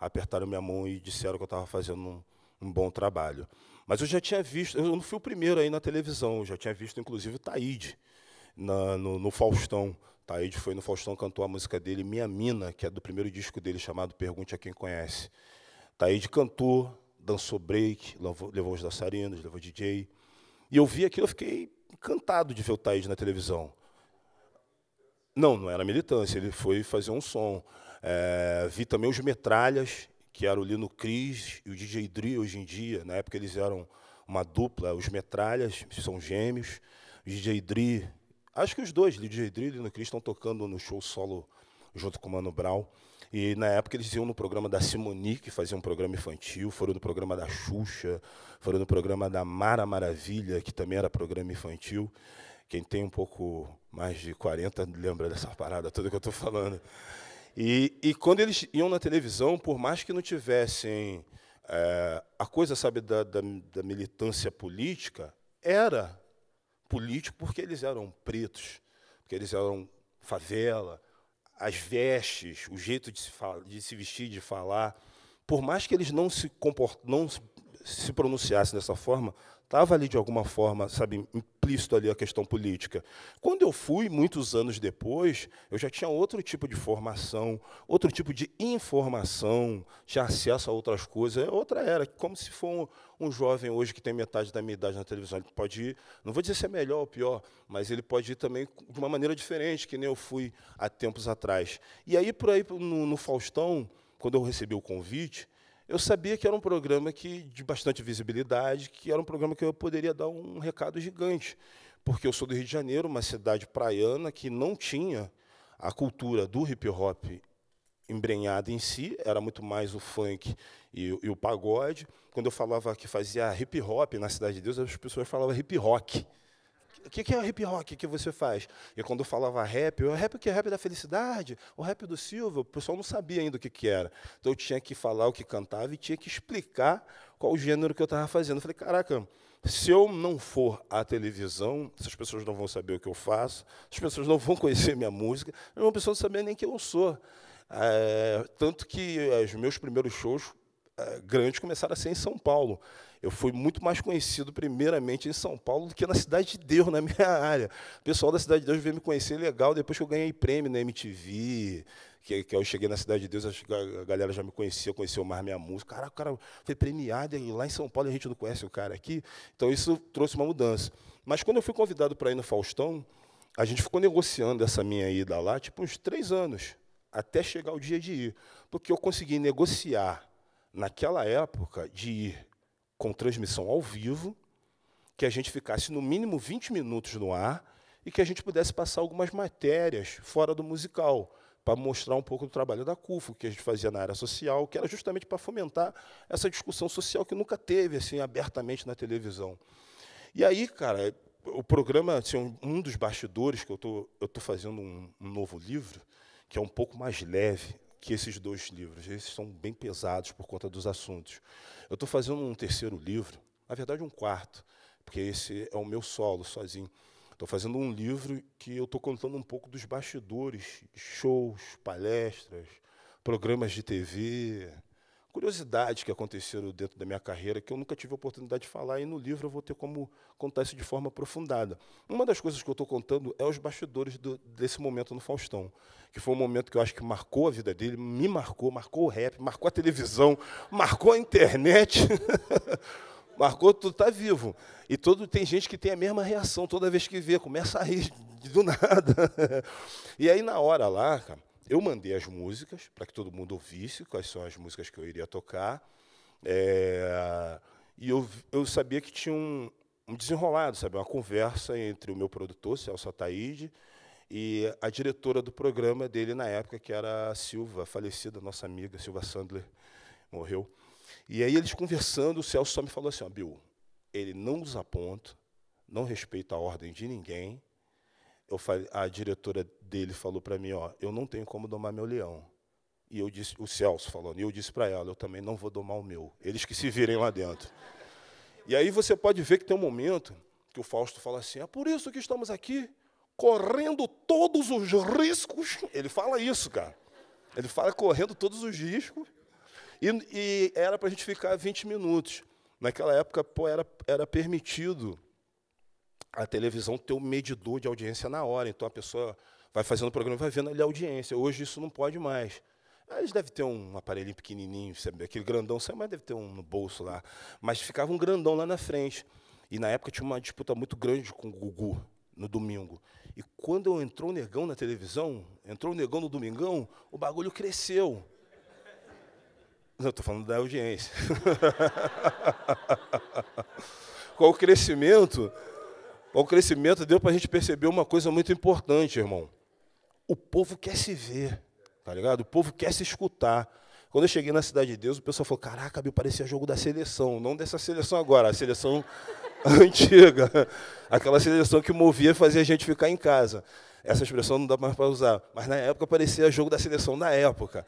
apertaram minha mão e disseram que eu estava fazendo um, um, bom trabalho. Mas eu já tinha visto, eu não fui o primeiro aí na televisão, eu já tinha visto inclusive o Taíde na, no, no Faustão. Taíde foi no Faustão, cantou a música dele, Minha Mina, que é do primeiro disco dele, chamado Pergunte a Quem Conhece. Taíde cantou, dançou break, levou, levou os dançarinos, levou DJ. E eu vi aquilo, eu fiquei encantado de ver o Thaís na televisão. Não, não era militância, ele foi fazer um som. É, vi também os Metralhas, que era o Lino Cris e o DJ Dri hoje em dia. Na época eles eram uma dupla, os Metralhas, são gêmeos. O DJ Dri, acho que os dois, o DJ Dri e o Lino Cris, estão tocando no show solo junto com o Mano Brown. E na época eles iam no programa da Simoni, que fazia um programa infantil, foram no programa da Xuxa, foram no programa da Mara Maravilha, que também era programa infantil. Quem tem um pouco mais de 40 lembra dessa parada toda que eu estou falando. E, e, quando eles iam na televisão, por mais que não tivessem é, a coisa, sabe, da, da, da militância política, era político porque eles eram pretos, porque eles eram favela, as vestes, o jeito de se, falar, de se vestir, de falar, por mais que eles não se, comport, não se pronunciassem dessa forma, Estava ali, de alguma forma, sabe, implícito ali a questão política. Quando eu fui, muitos anos depois, eu já tinha outro tipo de formação, outro tipo de informação, tinha acesso a outras coisas. É outra era, como se for um, um jovem hoje que tem metade da minha idade na televisão. Ele pode ir, não vou dizer se é melhor ou pior, mas ele pode ir também de uma maneira diferente, que nem eu fui há tempos atrás. E aí, por aí, no, no Faustão, quando eu recebi o convite, eu sabia que era um programa que, de bastante visibilidade, que era um programa que eu poderia dar um recado gigante, porque eu sou do Rio de Janeiro, uma cidade praiana que não tinha a cultura do hip hop embrenhada em si, era muito mais o funk e, e o pagode. Quando eu falava que fazia hip hop na Cidade de Deus, as pessoas falavam hip rock o que, que é o hip hop que você faz? E quando eu falava rap, o rap o que? Rap da felicidade? O rap do Silva? O pessoal não sabia ainda o que, que era. Então eu tinha que falar o que cantava e tinha que explicar qual o gênero que eu estava fazendo. Eu falei, caraca, se eu não for à televisão, essas pessoas não vão saber o que eu faço, as pessoas não vão conhecer minha música, não vão saber nem quem eu sou. É, tanto que eh, os meus primeiros shows é, grandes começaram a ser em São Paulo. Eu fui muito mais conhecido, primeiramente, em São Paulo do que na Cidade de Deus, na minha área. O pessoal da Cidade de Deus veio me conhecer legal depois que eu ganhei prêmio na MTV. Que, que eu cheguei na Cidade de Deus, a galera já me conhecia, conheceu mais minha música. Caraca, o cara foi premiado, e lá em São Paulo a gente não conhece o cara aqui. Então isso trouxe uma mudança. Mas quando eu fui convidado para ir no Faustão, a gente ficou negociando essa minha ida lá, tipo, uns três anos, até chegar o dia de ir. Porque eu consegui negociar, naquela época, de ir com transmissão ao vivo, que a gente ficasse no mínimo 20 minutos no ar e que a gente pudesse passar algumas matérias fora do musical, para mostrar um pouco do trabalho da CUFO, que a gente fazia na área social, que era justamente para fomentar essa discussão social que nunca teve assim abertamente na televisão. E aí, cara, o programa, assim, um dos bastidores que eu tô, eu tô fazendo um, um novo livro, que é um pouco mais leve, que esses dois livros. Esses são bem pesados por conta dos assuntos. Eu estou fazendo um terceiro livro, na verdade um quarto, porque esse é o meu solo, sozinho. Estou fazendo um livro que eu estou contando um pouco dos bastidores, shows, palestras, programas de TV, curiosidades que aconteceram dentro da minha carreira que eu nunca tive a oportunidade de falar e no livro eu vou ter como contar isso de forma aprofundada. Uma das coisas que eu estou contando é os bastidores do, desse momento no Faustão, que foi um momento que eu acho que marcou a vida dele, me marcou, marcou o rap, marcou a televisão, marcou a internet. Marcou, tudo está vivo. E todo tem gente que tem a mesma reação toda vez que vê, começa a rir do nada. e aí na hora lá, cara, eu mandei as músicas para que todo mundo ouvisse quais são as músicas que eu iria tocar. É, e eu, eu sabia que tinha um, um desenrolado, sabe? Uma conversa entre o meu produtor, Celso Ataíde, e a diretora do programa dele na época, que era a Silva, a falecida, nossa amiga, Silva Sandler, morreu. E aí eles conversando, o Celso só me falou assim, ó, Bill, ele não usa ponto, não respeita a ordem de ninguém, eu falei, a diretora dele falou para mim, ó, eu não tenho como domar meu leão. E eu disse, o Celso falando, e eu disse para ela, eu também não vou domar o meu. Eles que se virem lá dentro. E aí você pode ver que tem um momento que o Fausto fala assim: é por isso que estamos aqui, correndo todos os riscos. Ele fala isso, cara. Ele fala correndo todos os riscos. E, e era para a gente ficar 20 minutos. Naquela época, pô, era, era permitido a televisão ter o um medidor de audiência na hora. Então a pessoa vai fazendo o programa, e vai vendo ali a audiência. Hoje isso não pode mais. Eles devem ter um aparelhinho pequenininho, sabe? aquele grandão, sabe? mas deve ter um no bolso lá. Mas ficava um grandão lá na frente. E na época tinha uma disputa muito grande com o Gugu, no domingo. E quando entrou o negão na televisão, entrou o negão no domingão, o bagulho cresceu. Não, estou falando da audiência. Com o crescimento, o crescimento deu para a gente perceber uma coisa muito importante, irmão. O povo quer se ver, tá ligado? O povo quer se escutar. Quando eu cheguei na Cidade de Deus, o pessoal falou: Caraca, meu, parecia jogo da seleção. Não dessa seleção agora, a seleção antiga. Aquela seleção que movia e fazia a gente ficar em casa. Essa expressão não dá mais para usar. Mas na época parecia jogo da seleção, na época.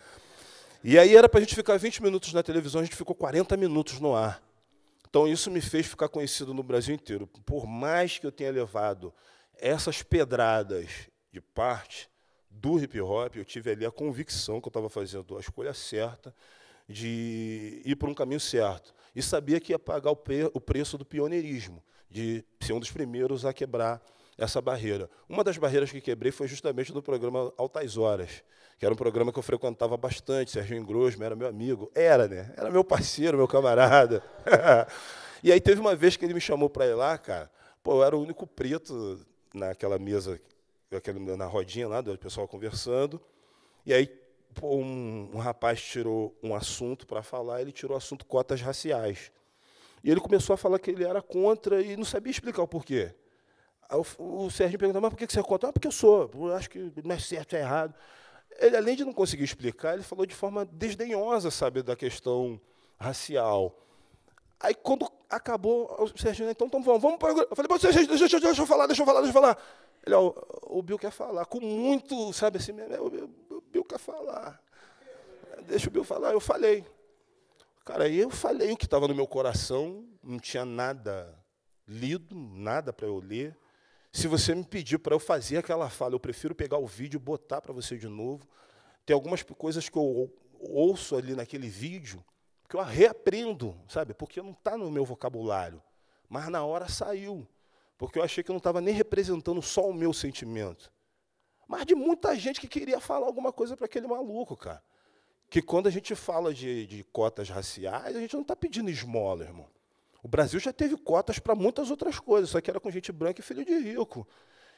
E aí era para a gente ficar 20 minutos na televisão, a gente ficou 40 minutos no ar. Então, isso me fez ficar conhecido no Brasil inteiro. Por mais que eu tenha levado essas pedradas de parte do hip hop, eu tive ali a convicção que eu estava fazendo a escolha certa de ir por um caminho certo. E sabia que ia pagar o, pre o preço do pioneirismo, de ser um dos primeiros a quebrar essa barreira. Uma das barreiras que quebrei foi justamente do programa Altas Horas, que era um programa que eu frequentava bastante. Serginho Grosmo era meu amigo. Era, né? Era meu parceiro, meu camarada. e aí teve uma vez que ele me chamou para ir lá, cara. Pô, eu era o único preto naquela mesa, na rodinha lá, do pessoal conversando. E aí pô, um, um rapaz tirou um assunto para falar, ele tirou o assunto cotas raciais. E ele começou a falar que ele era contra e não sabia explicar o porquê. O, o Sérgio perguntou, mas por que você é contra? Ah, porque eu sou, eu acho que não é certo, é errado. Ele, além de não conseguir explicar, ele falou de forma desdenhosa, sabe, da questão racial. Aí, quando acabou, o Sérgio, então, então vamos, vamos para... Eu falei, Sérgio, deixa, deixa, deixa eu falar, deixa eu falar, deixa eu falar. Ele, ó, o Bill quer falar, com muito, sabe, assim, é, o Bill quer falar. Deixa o Bill falar, eu falei. Cara, eu falei o que estava no meu coração, não tinha nada lido, nada para eu ler. Se você me pedir para eu fazer aquela fala, eu prefiro pegar o vídeo, e botar para você de novo. Tem algumas coisas que eu ouço ali naquele vídeo que eu reaprendo, sabe? Porque não está no meu vocabulário. Mas na hora saiu. Porque eu achei que eu não estava nem representando só o meu sentimento. Mas de muita gente que queria falar alguma coisa para aquele maluco, cara. Que quando a gente fala de, de cotas raciais, a gente não está pedindo esmola, irmão. O Brasil já teve cotas para muitas outras coisas, só que era com gente branca e filho de rico.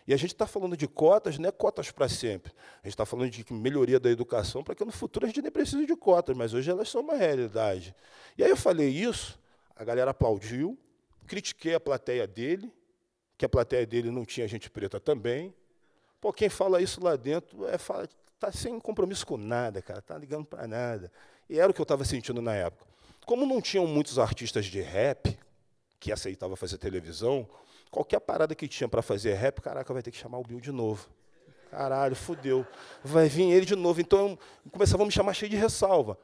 E a gente está falando de cotas, não é cotas para sempre. A gente está falando de melhoria da educação para que no futuro a gente nem precise de cotas, mas hoje elas são uma realidade. E aí eu falei isso, a galera aplaudiu, critiquei a plateia dele, que a plateia dele não tinha gente preta também. Pô, quem fala isso lá dentro é fala, tá sem compromisso com nada, cara, tá ligando para nada. E era o que eu estava sentindo na época. Como não tinham muitos artistas de rap que aceitava fazer televisão, qualquer parada que tinha para fazer rap, caraca, vai ter que chamar o Bill de novo. Caralho, fudeu. Vai vir ele de novo. Então eu começava a me chamar cheio de ressalva.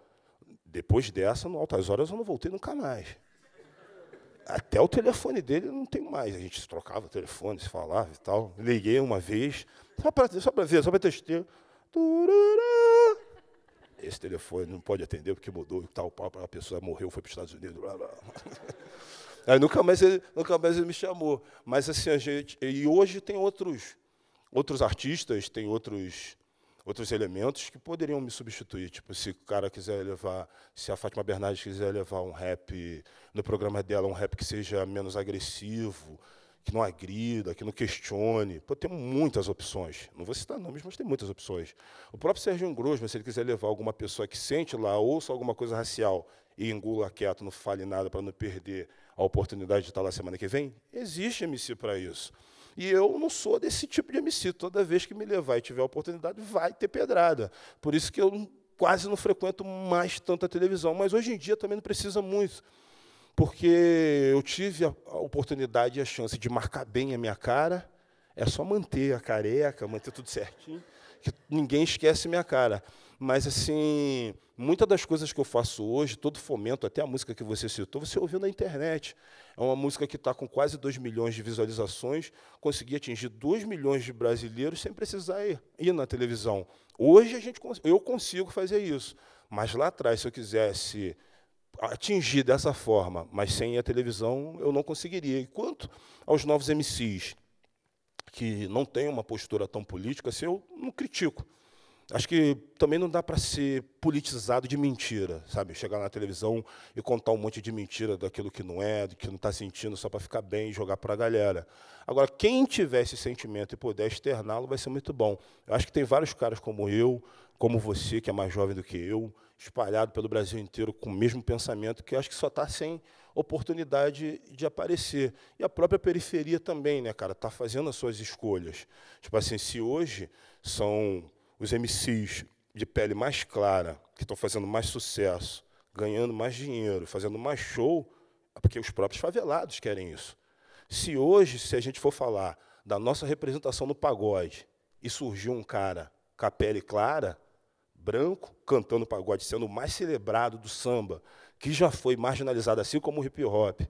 Depois dessa, no Altas Horas, eu não voltei nunca mais. Até o telefone dele não tem mais. A gente se trocava telefone, se falava e tal. Liguei uma vez, só para ver, só para testar esse telefone não pode atender porque mudou e tal, a pessoa morreu, foi para os Estados Unidos. Blá, blá. Aí nunca mais, ele, nunca mais ele me chamou. Mas assim, a gente. E hoje tem outros, outros artistas, tem outros, outros elementos que poderiam me substituir. Tipo, se o cara quiser levar, se a Fátima Bernardes quiser levar um rap no programa dela, um rap que seja menos agressivo, que não agrida, que não questione. Pô, tem muitas opções. Não vou citar nomes, mas tem muitas opções. O próprio Sérgio Grosman, se ele quiser levar alguma pessoa que sente lá, ouça alguma coisa racial e engula quieto, não fale nada para não perder a oportunidade de estar lá semana que vem, existe MC para isso. E eu não sou desse tipo de MC. Toda vez que me levar e tiver a oportunidade, vai ter pedrada. Por isso que eu quase não frequento mais tanto a televisão. Mas hoje em dia também não precisa muito porque eu tive a oportunidade e a chance de marcar bem a minha cara. É só manter a careca, manter tudo certinho, que ninguém esquece minha cara. Mas, assim, muitas das coisas que eu faço hoje, todo fomento, até a música que você citou, você ouviu na internet. É uma música que está com quase 2 milhões de visualizações, consegui atingir 2 milhões de brasileiros sem precisar ir, ir na televisão. Hoje a gente, eu consigo fazer isso. Mas lá atrás, se eu quisesse atingir dessa forma, mas sem a televisão eu não conseguiria. E quanto aos novos MCs, que não têm uma postura tão política, assim, eu não critico. Acho que também não dá para ser politizado de mentira, sabe? Chegar na televisão e contar um monte de mentira daquilo que não é, do que não está sentindo, só para ficar bem e jogar para a galera. Agora, quem tiver esse sentimento e puder externá-lo, vai ser muito bom. Eu acho que tem vários caras como eu, como você, que é mais jovem do que eu, espalhado pelo Brasil inteiro com o mesmo pensamento, que acho que só está sem oportunidade de aparecer. E a própria periferia também, né, cara, está fazendo as suas escolhas. Tipo assim, se hoje são os MCs de pele mais clara, que estão fazendo mais sucesso, ganhando mais dinheiro, fazendo mais show, é porque os próprios favelados querem isso. Se hoje, se a gente for falar da nossa representação no pagode, e surgiu um cara com a pele clara, branco, cantando pagode, sendo o mais celebrado do samba, que já foi marginalizado, assim como o hip hop,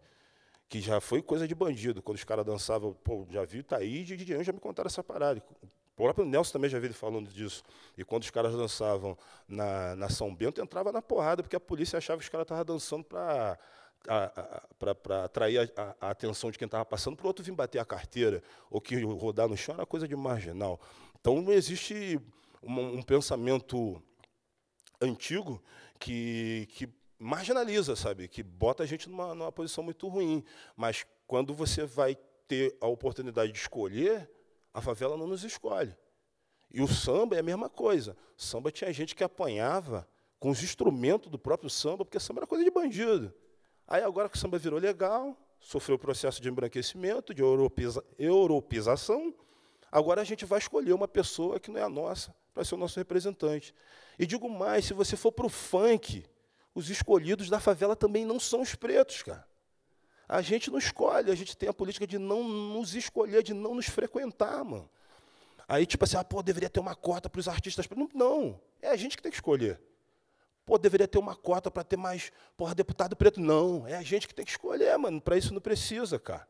que já foi coisa de bandido. Quando os caras dançavam, pô, já vi o Thaís e o Didião já me contaram essa parada. O próprio Nelson também já veio falando disso. E quando os caras dançavam na, na São Bento, entrava na porrada, porque a polícia achava que os caras estavam dançando para para atrair a, a, atenção de quem estava passando, para o outro vir bater a carteira, ou que rodar no chão era coisa de marginal. Então não existe um, um pensamento antigo que, que marginaliza, sabe? Que bota a gente numa, numa posição muito ruim. Mas quando você vai ter a oportunidade de escolher, a favela não nos escolhe. E o samba é a mesma coisa. O samba tinha gente que apanhava com os instrumentos do próprio samba, porque samba era coisa de bandido. Aí agora que o samba virou legal, sofreu o processo de embranquecimento, de europeiza, europeização, Agora a gente vai escolher uma pessoa que não é a nossa para ser o nosso representante. E digo mais, se você for para o funk, os escolhidos da favela também não são os pretos, cara. A gente não escolhe, a gente tem a política de não nos escolher, de não nos frequentar, mano. Aí, tipo assim, ah, pô, deveria ter uma cota para os artistas. Não, não, é a gente que tem que escolher. Pô, deveria ter uma cota para ter mais, porra, deputado preto. Não, é a gente que tem que escolher, mano. Para isso não precisa, cara.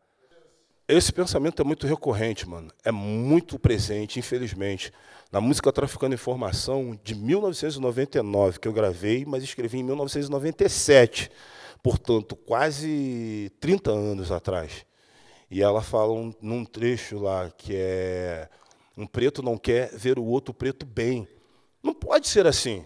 Esse pensamento é muito recorrente, mano. É muito presente, infelizmente. Na música Traficando Informação, de 1999, que eu gravei, mas escrevi em 1997. Portanto, quase 30 anos atrás. E ela fala um, num trecho lá que é: Um preto não quer ver o outro preto bem. Não pode ser assim.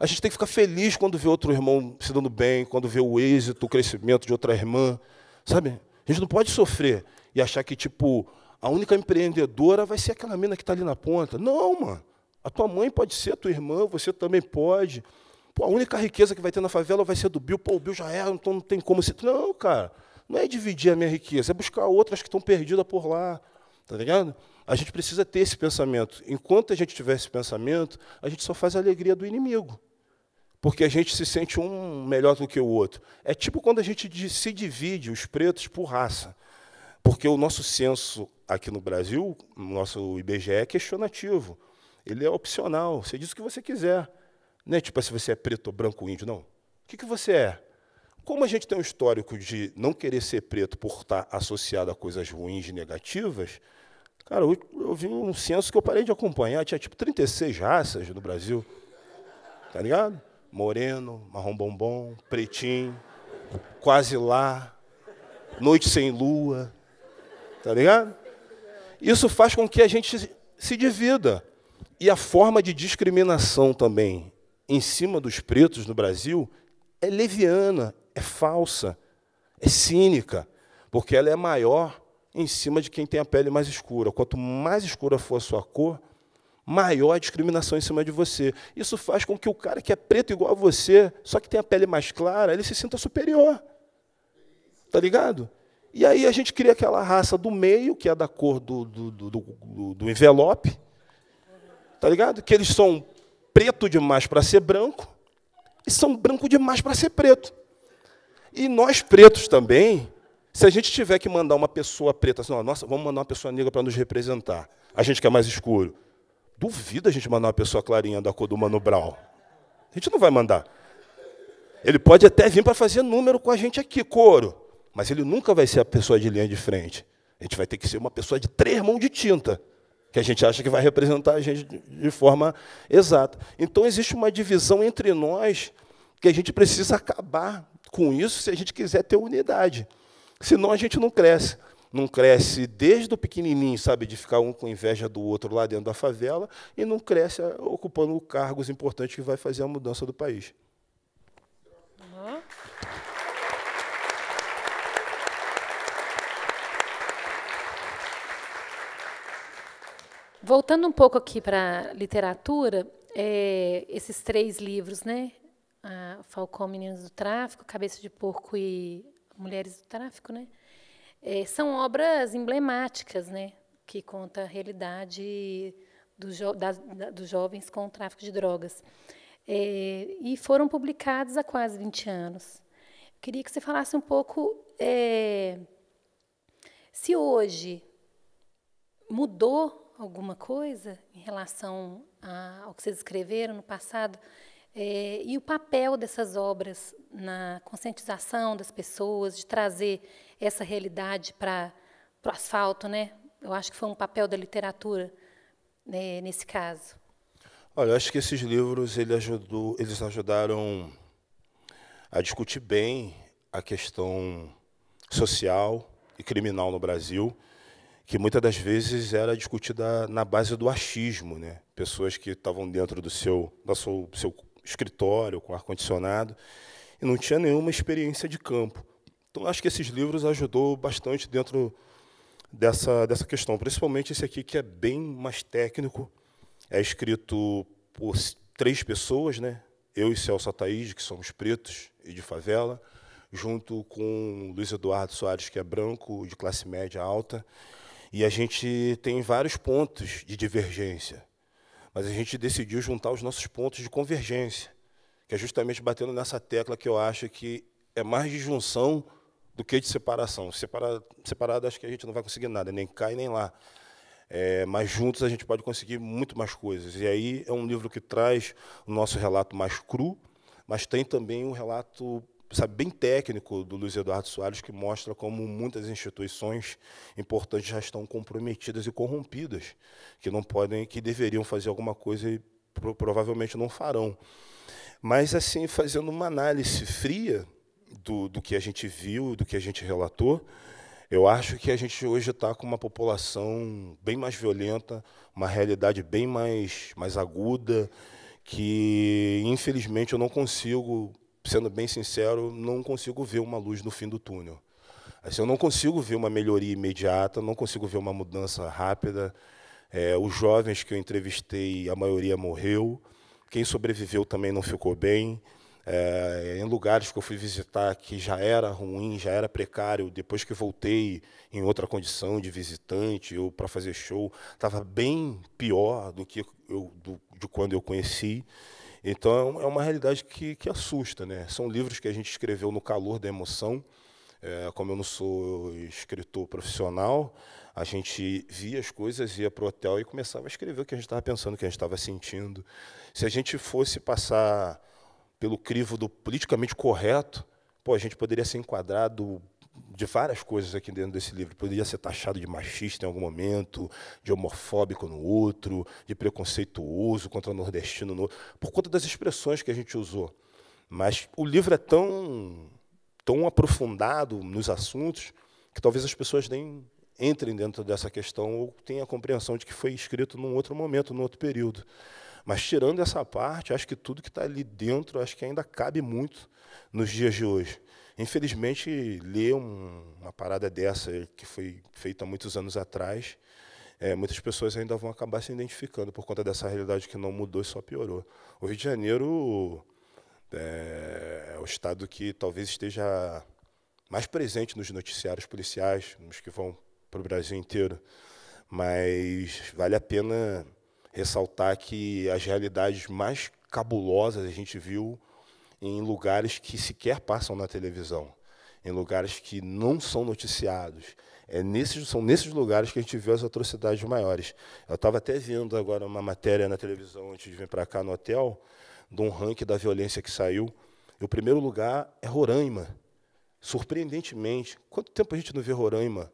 A gente tem que ficar feliz quando vê outro irmão se dando bem, quando vê o êxito, o crescimento de outra irmã. Sabe? A gente não pode sofrer e achar que, tipo, a única empreendedora vai ser aquela mina que está ali na ponta. Não, mano. A tua mãe pode ser, a tua irmã, você também pode. Pô, a única riqueza que vai ter na favela vai ser do Bill. Pô, o Bill já era, é, então não tem como. Não, cara. Não é dividir a minha riqueza, é buscar outras que estão perdidas por lá. Tá ligado? A gente precisa ter esse pensamento. Enquanto a gente tiver esse pensamento, a gente só faz a alegria do inimigo porque a gente se sente um melhor do que o outro. É tipo quando a gente se divide os pretos por raça, porque o nosso censo aqui no Brasil, o nosso IBGE é questionativo. Ele é opcional, você diz o que você quiser. Não é tipo ah, se você é preto ou branco ou índio, não. O que, que você é? Como a gente tem um histórico de não querer ser preto por estar associado a coisas ruins e negativas, cara, eu, eu vi um censo que eu parei de acompanhar, tinha tipo 36 raças no Brasil. Tá ligado? moreno, marrom bombom, pretinho, quase lá, noite sem lua, tá ligado? Isso faz com que a gente se divida. E a forma de discriminação também em cima dos pretos no Brasil é leviana, é falsa, é cínica, porque ela é maior em cima de quem tem a pele mais escura. Quanto mais escura for a sua cor, maior discriminação em cima de você. Isso faz com que o cara que é preto igual a você, só que tem a pele mais clara, ele se sinta superior. Tá ligado? E aí a gente cria aquela raça do meio, que é da cor do, do, do, do envelope. Tá ligado? Que eles são preto demais para ser branco e são branco demais para ser preto. E nós pretos também, se a gente tiver que mandar uma pessoa preta, assim, nossa, vamos mandar uma pessoa negra para nos representar. A gente que é mais escuro. Duvida a gente mandar uma pessoa clarinha da cor do Mano Brown. A gente não vai mandar. Ele pode até vir para fazer número com a gente aqui, couro, mas ele nunca vai ser a pessoa de linha de frente. A gente vai ter que ser uma pessoa de três mãos de tinta, que a gente acha que vai representar a gente de forma exata. Então existe uma divisão entre nós que a gente precisa acabar com isso se a gente quiser ter unidade. Senão a gente não cresce não cresce desde o pequenininho, sabe, de ficar um com inveja do outro lá dentro da favela, e não cresce eh, ocupando cargos importantes que vai fazer a mudança do país. Uhum. Voltando um pouco aqui para a literatura, é, esses três livros, né? Ah, Falcão, Meninas do Tráfico, Cabeça de Porco e Mulheres do Tráfico, né? É, são obras emblemáticas, né, que conta a realidade jo dos jovens com o tráfico de drogas. É, e foram publicadas há quase 20 anos. queria que você falasse um pouco é, se hoje mudou alguma coisa em relação a, ao que vocês escreveram no passado, é, e o papel dessas obras na conscientização das pessoas, de trazer essa realidade para o asfalto, né? Eu acho que foi um papel da literatura né, nesse caso. Olha, eu acho que esses livros ele ajudou, eles ajudaram a discutir bem a questão social e criminal no Brasil, que muitas das vezes era discutida na base do achismo, né? Pessoas que estavam dentro do seu, da seu, seu escritório, com ar-condicionado, e não tinha nenhuma experiência de campo. Então, acho que esses livros ajudou bastante dentro dessa, dessa questão, principalmente esse aqui, que é bem mais técnico, é escrito por três pessoas, né? eu e Celso Ataíde, que somos pretos e de favela, junto com Luiz Eduardo Soares, que é branco, de classe média alta, e a gente tem vários pontos de divergência. Mas a gente decidiu juntar os nossos pontos de convergência, que é justamente batendo nessa tecla que eu acho que é mais de junção do que de separação. Separado, separado acho que a gente não vai conseguir nada, nem cá e nem lá. É, mas juntos a gente pode conseguir muito mais coisas. E aí é um livro que traz o nosso relato mais cru, mas tem também um relato sabe, bem técnico do Luiz Eduardo Soares, que mostra como muitas instituições importantes já estão comprometidas e corrompidas, que não podem, que deveriam fazer alguma coisa e provavelmente não farão. Mas, assim, fazendo uma análise fria do, do que a gente viu, do que a gente relatou, eu acho que a gente hoje está com uma população bem mais violenta, uma realidade bem mais, mais aguda, que infelizmente eu não consigo sendo bem sincero, não consigo ver uma luz no fim do túnel. Assim, eu não consigo ver uma melhoria imediata, não consigo ver uma mudança rápida. É, os jovens que eu entrevistei, a maioria morreu. Quem sobreviveu também não ficou bem. É, em lugares que eu fui visitar que já era ruim, já era precário, depois que voltei em outra condição de visitante ou para fazer show, estava bem pior do que eu, do, de quando eu conheci. Então é, é uma realidade que, que assusta. Né? São livros que a gente escreveu no calor da emoção. É, como eu não sou escritor profissional, a gente via as coisas, ia para o hotel e começava a escrever o que a gente estava pensando, o que a gente estava sentindo. Se a gente fosse passar pelo crivo do politicamente correto, pô, a gente poderia ser enquadrado de várias coisas aqui dentro desse livro. Poderia ser taxado de machista em algum momento, de homofóbico no outro, de preconceituoso contra o nordestino no outro, por conta das expressões que a gente usou. Mas o livro é tão, tão aprofundado nos assuntos que talvez as pessoas nem entrem dentro dessa questão ou tenham a compreensão de que foi escrito num outro momento, num outro período. Mas tirando essa parte, acho que tudo que está ali dentro, acho que ainda cabe muito nos dias de hoje. Infelizmente, ler um, uma parada dessa, que foi feita muitos anos atrás, é, muitas pessoas ainda vão acabar se identificando por conta dessa realidade que não mudou e só piorou. O Rio de Janeiro é, é o estado que talvez esteja mais presente nos noticiários policiais, nos que vão para o Brasil inteiro. Mas vale a pena ressaltar que as realidades mais cabulosas a gente viu em lugares que sequer passam na televisão, em lugares que não são noticiados. É nesses, são nesses lugares que a gente vê as atrocidades maiores. Eu estava até vendo agora uma matéria na televisão antes de vir para cá no hotel, de um ranking da violência que saiu. E o primeiro lugar é Roraima. Surpreendentemente, quanto tempo a gente não vê Roraima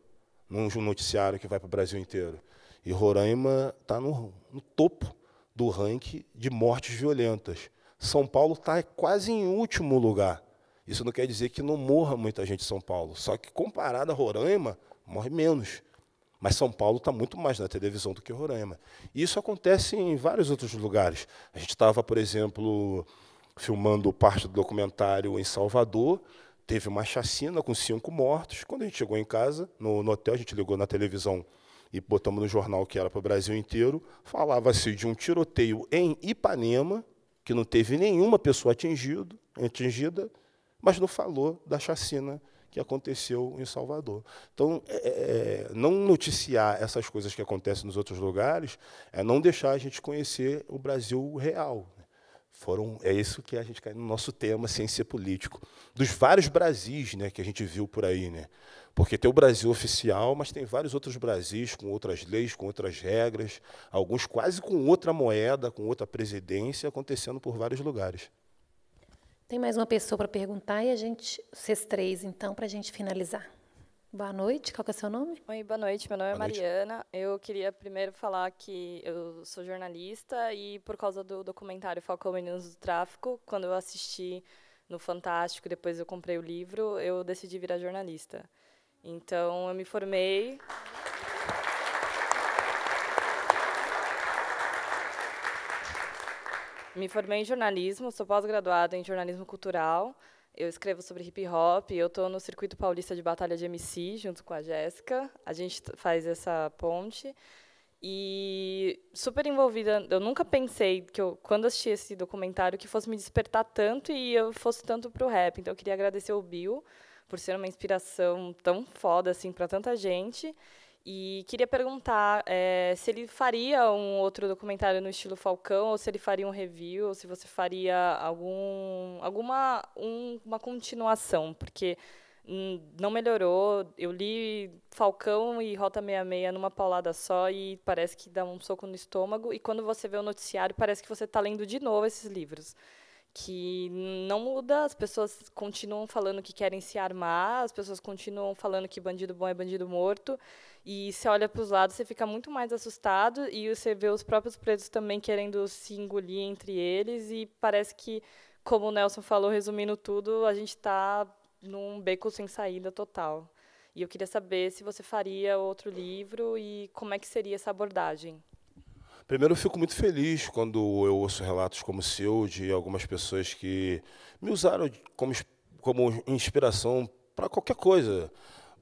num noticiário que vai para o Brasil inteiro? E Roraima está no, no topo do ranking de mortes violentas. São Paulo está quase em último lugar. Isso não quer dizer que não morra muita gente em São Paulo. Só que comparado a Roraima, morre menos. Mas São Paulo está muito mais na televisão do que Roraima. E isso acontece em vários outros lugares. A gente estava, por exemplo, filmando parte do documentário em Salvador. Teve uma chacina com cinco mortos. Quando a gente chegou em casa, no, no hotel, a gente ligou na televisão e botamos no jornal que era para o Brasil inteiro. Falava-se de um tiroteio em Ipanema, que não teve nenhuma pessoa atingido, atingida, mas não falou da chacina que aconteceu em Salvador. Então, é, é, é, não noticiar essas coisas que acontecem nos outros lugares é não deixar a gente conhecer o Brasil real. Foram, é isso que a gente cai no nosso tema, ciência político. Dos vários Brasis né, que a gente viu por aí. Né? Porque tem o Brasil oficial, mas tem vários outros Brasis com outras leis, com outras regras, alguns quase com outra moeda, com outra presidência, acontecendo por vários lugares. Tem mais uma pessoa para perguntar e a gente, vocês três, então, para a gente finalizar. Boa noite, qual é o seu nome? Oi, boa noite, meu nome é boa é Mariana. Noite. Eu queria primeiro falar que eu sou jornalista e por causa do documentário Falcão Meninos do Tráfico, quando eu assisti no Fantástico, depois eu comprei o livro, eu decidi virar jornalista. Então, eu me formei. Me formei em jornalismo, sou pós-graduada em jornalismo cultural. Eu escrevo sobre hip hop, eu estou no circuito paulista de batalha de MC junto com a Jéssica. A gente faz essa ponte. E super envolvida, eu nunca pensei que eu, quando assisti esse documentário que fosse me despertar tanto e eu fosse tanto para o rap. Então eu queria agradecer o Bill por ser uma inspiração tão foda assim para tanta gente. E queria perguntar é, se ele faria um outro documentário no estilo Falcão, ou se ele faria um review, ou se você faria algum, alguma um, uma continuação, porque hum, não melhorou. Eu li Falcão e Rota 66 numa paulada só e parece que dá um soco no estômago. E quando você vê o noticiário, parece que você está lendo de novo esses livros que não muda, as pessoas continuam falando que querem se armar, as pessoas continuam falando que bandido bom é bandido morto, e você olha para os lados, você fica muito mais assustado, e você vê os próprios presos também querendo se engolir entre eles, e parece que, como o Nelson falou, resumindo tudo, a gente está num beco sem saída total. E eu queria saber se você faria outro livro e como é que seria essa abordagem. Primeiro, eu fico muito feliz quando eu ouço relatos como o seu de algumas pessoas que me usaram como, como inspiração para qualquer coisa,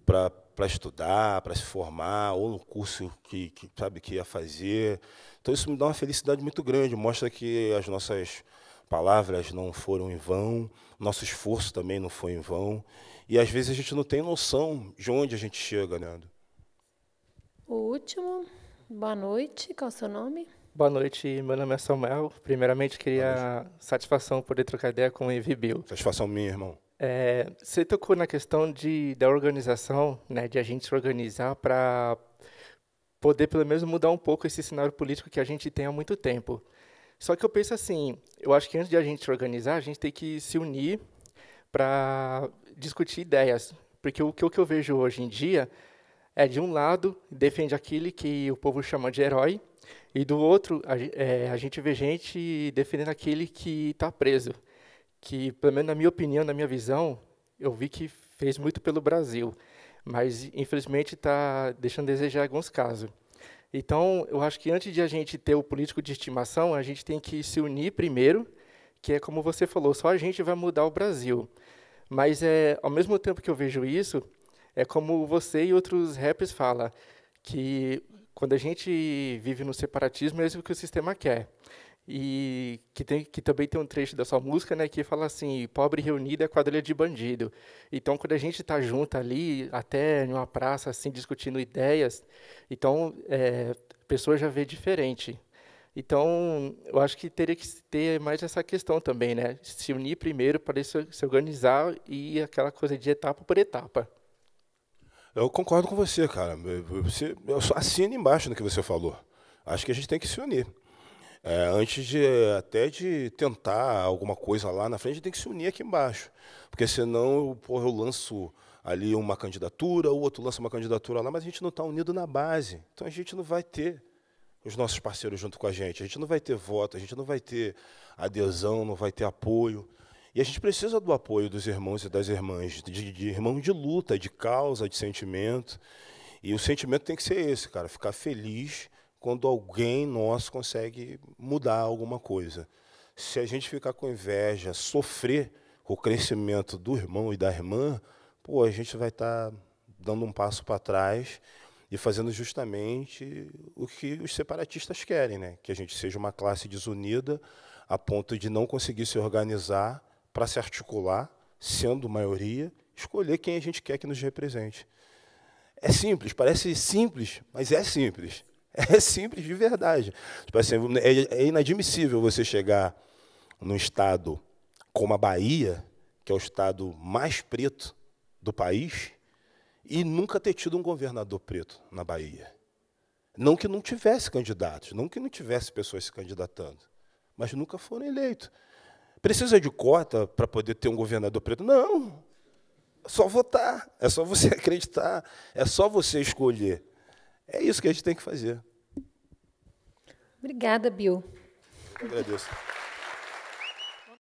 para estudar, para se formar, ou no curso que, que, sabe que ia fazer. Então, isso me dá uma felicidade muito grande, mostra que as nossas palavras não foram em vão, nosso esforço também não foi em vão. E às vezes a gente não tem noção de onde a gente chega, Leandro. Né, o último. Boa noite, qual é o seu nome? Boa noite, meu nome é Samuel. Primeiramente, queria satisfação poder trocar ideia com o Envibio. Satisfação minha, irmão. É, você tocou na questão de, da organização, né, de a gente se organizar para poder, pelo menos, mudar um pouco esse cenário político que a gente tem há muito tempo. Só que eu penso assim, eu acho que antes de a gente se organizar, a gente tem que se unir para discutir ideias. Porque o que eu vejo hoje em dia é, de um lado, defende aquele que o povo chama de herói, e do outro, a, é, a gente vê gente defendendo aquele que está preso. Que, pelo menos na minha opinião, na minha visão, eu vi que fez muito pelo Brasil, mas infelizmente está deixando desejar alguns casos. Então, eu acho que antes de a gente ter o político de estimação, a gente tem que se unir primeiro, que é como você falou, só a gente vai mudar o Brasil. Mas é ao mesmo tempo que eu vejo isso, é como você e outros rappers fala que quando a gente vive no separatismo é isso que o sistema quer. E que, tem, que também tem um trecho da sua música, né, que fala assim, pobre reunida, é quadrilha de bandido. Então, quando a gente está junto ali, até em uma praça, assim, discutindo ideias, então, é, a pessoa já vê diferente. Então, eu acho que teria que ter mais essa questão também, né? Se unir primeiro para se, se organizar e aquela coisa de etapa por etapa. Eu concordo com você, cara. Você, eu assino embaixo no que você falou. Acho que a gente tem que se unir. É, antes de até de tentar alguma coisa lá na frente, a gente tem que se unir aqui embaixo. Porque senão porra, eu lanço ali uma candidatura, o outro lança uma candidatura lá, mas a gente não está unido na base. Então a gente não vai ter os nossos parceiros junto com a gente. A gente não vai ter voto, a gente não vai ter adesão, não vai ter apoio. E a gente precisa do apoio dos irmãos e das irmãs, de, de de luta, de causa, de sentimento. E o sentimento tem que ser esse, cara, ficar feliz quando alguém nosso consegue mudar alguma coisa. Se a gente ficar com inveja, sofrer com o crescimento do irmão e da irmã, pô, a gente vai estar tá dando um passo para trás e fazendo justamente o que os separatistas querem, né? Que a gente seja uma classe desunida a ponto de não conseguir se organizar para se articular, sendo maioria, escolher quem a gente quer que nos represente. É simples, parece simples, mas é simples. É simples de verdade. Tipo assim, é, é inadmissível você chegar num estado como a Bahia, que é o estado mais preto do país, e nunca ter tido um governador preto na Bahia. Não que não tivesse candidatos, não que não tivesse pessoas se candidatando, mas nunca foram eleitos. Precisa de cota para poder ter um governador preto? Não. É só votar, é só você acreditar, é só você escolher. É isso que a gente tem que fazer. Obrigada, Bill. agradeço.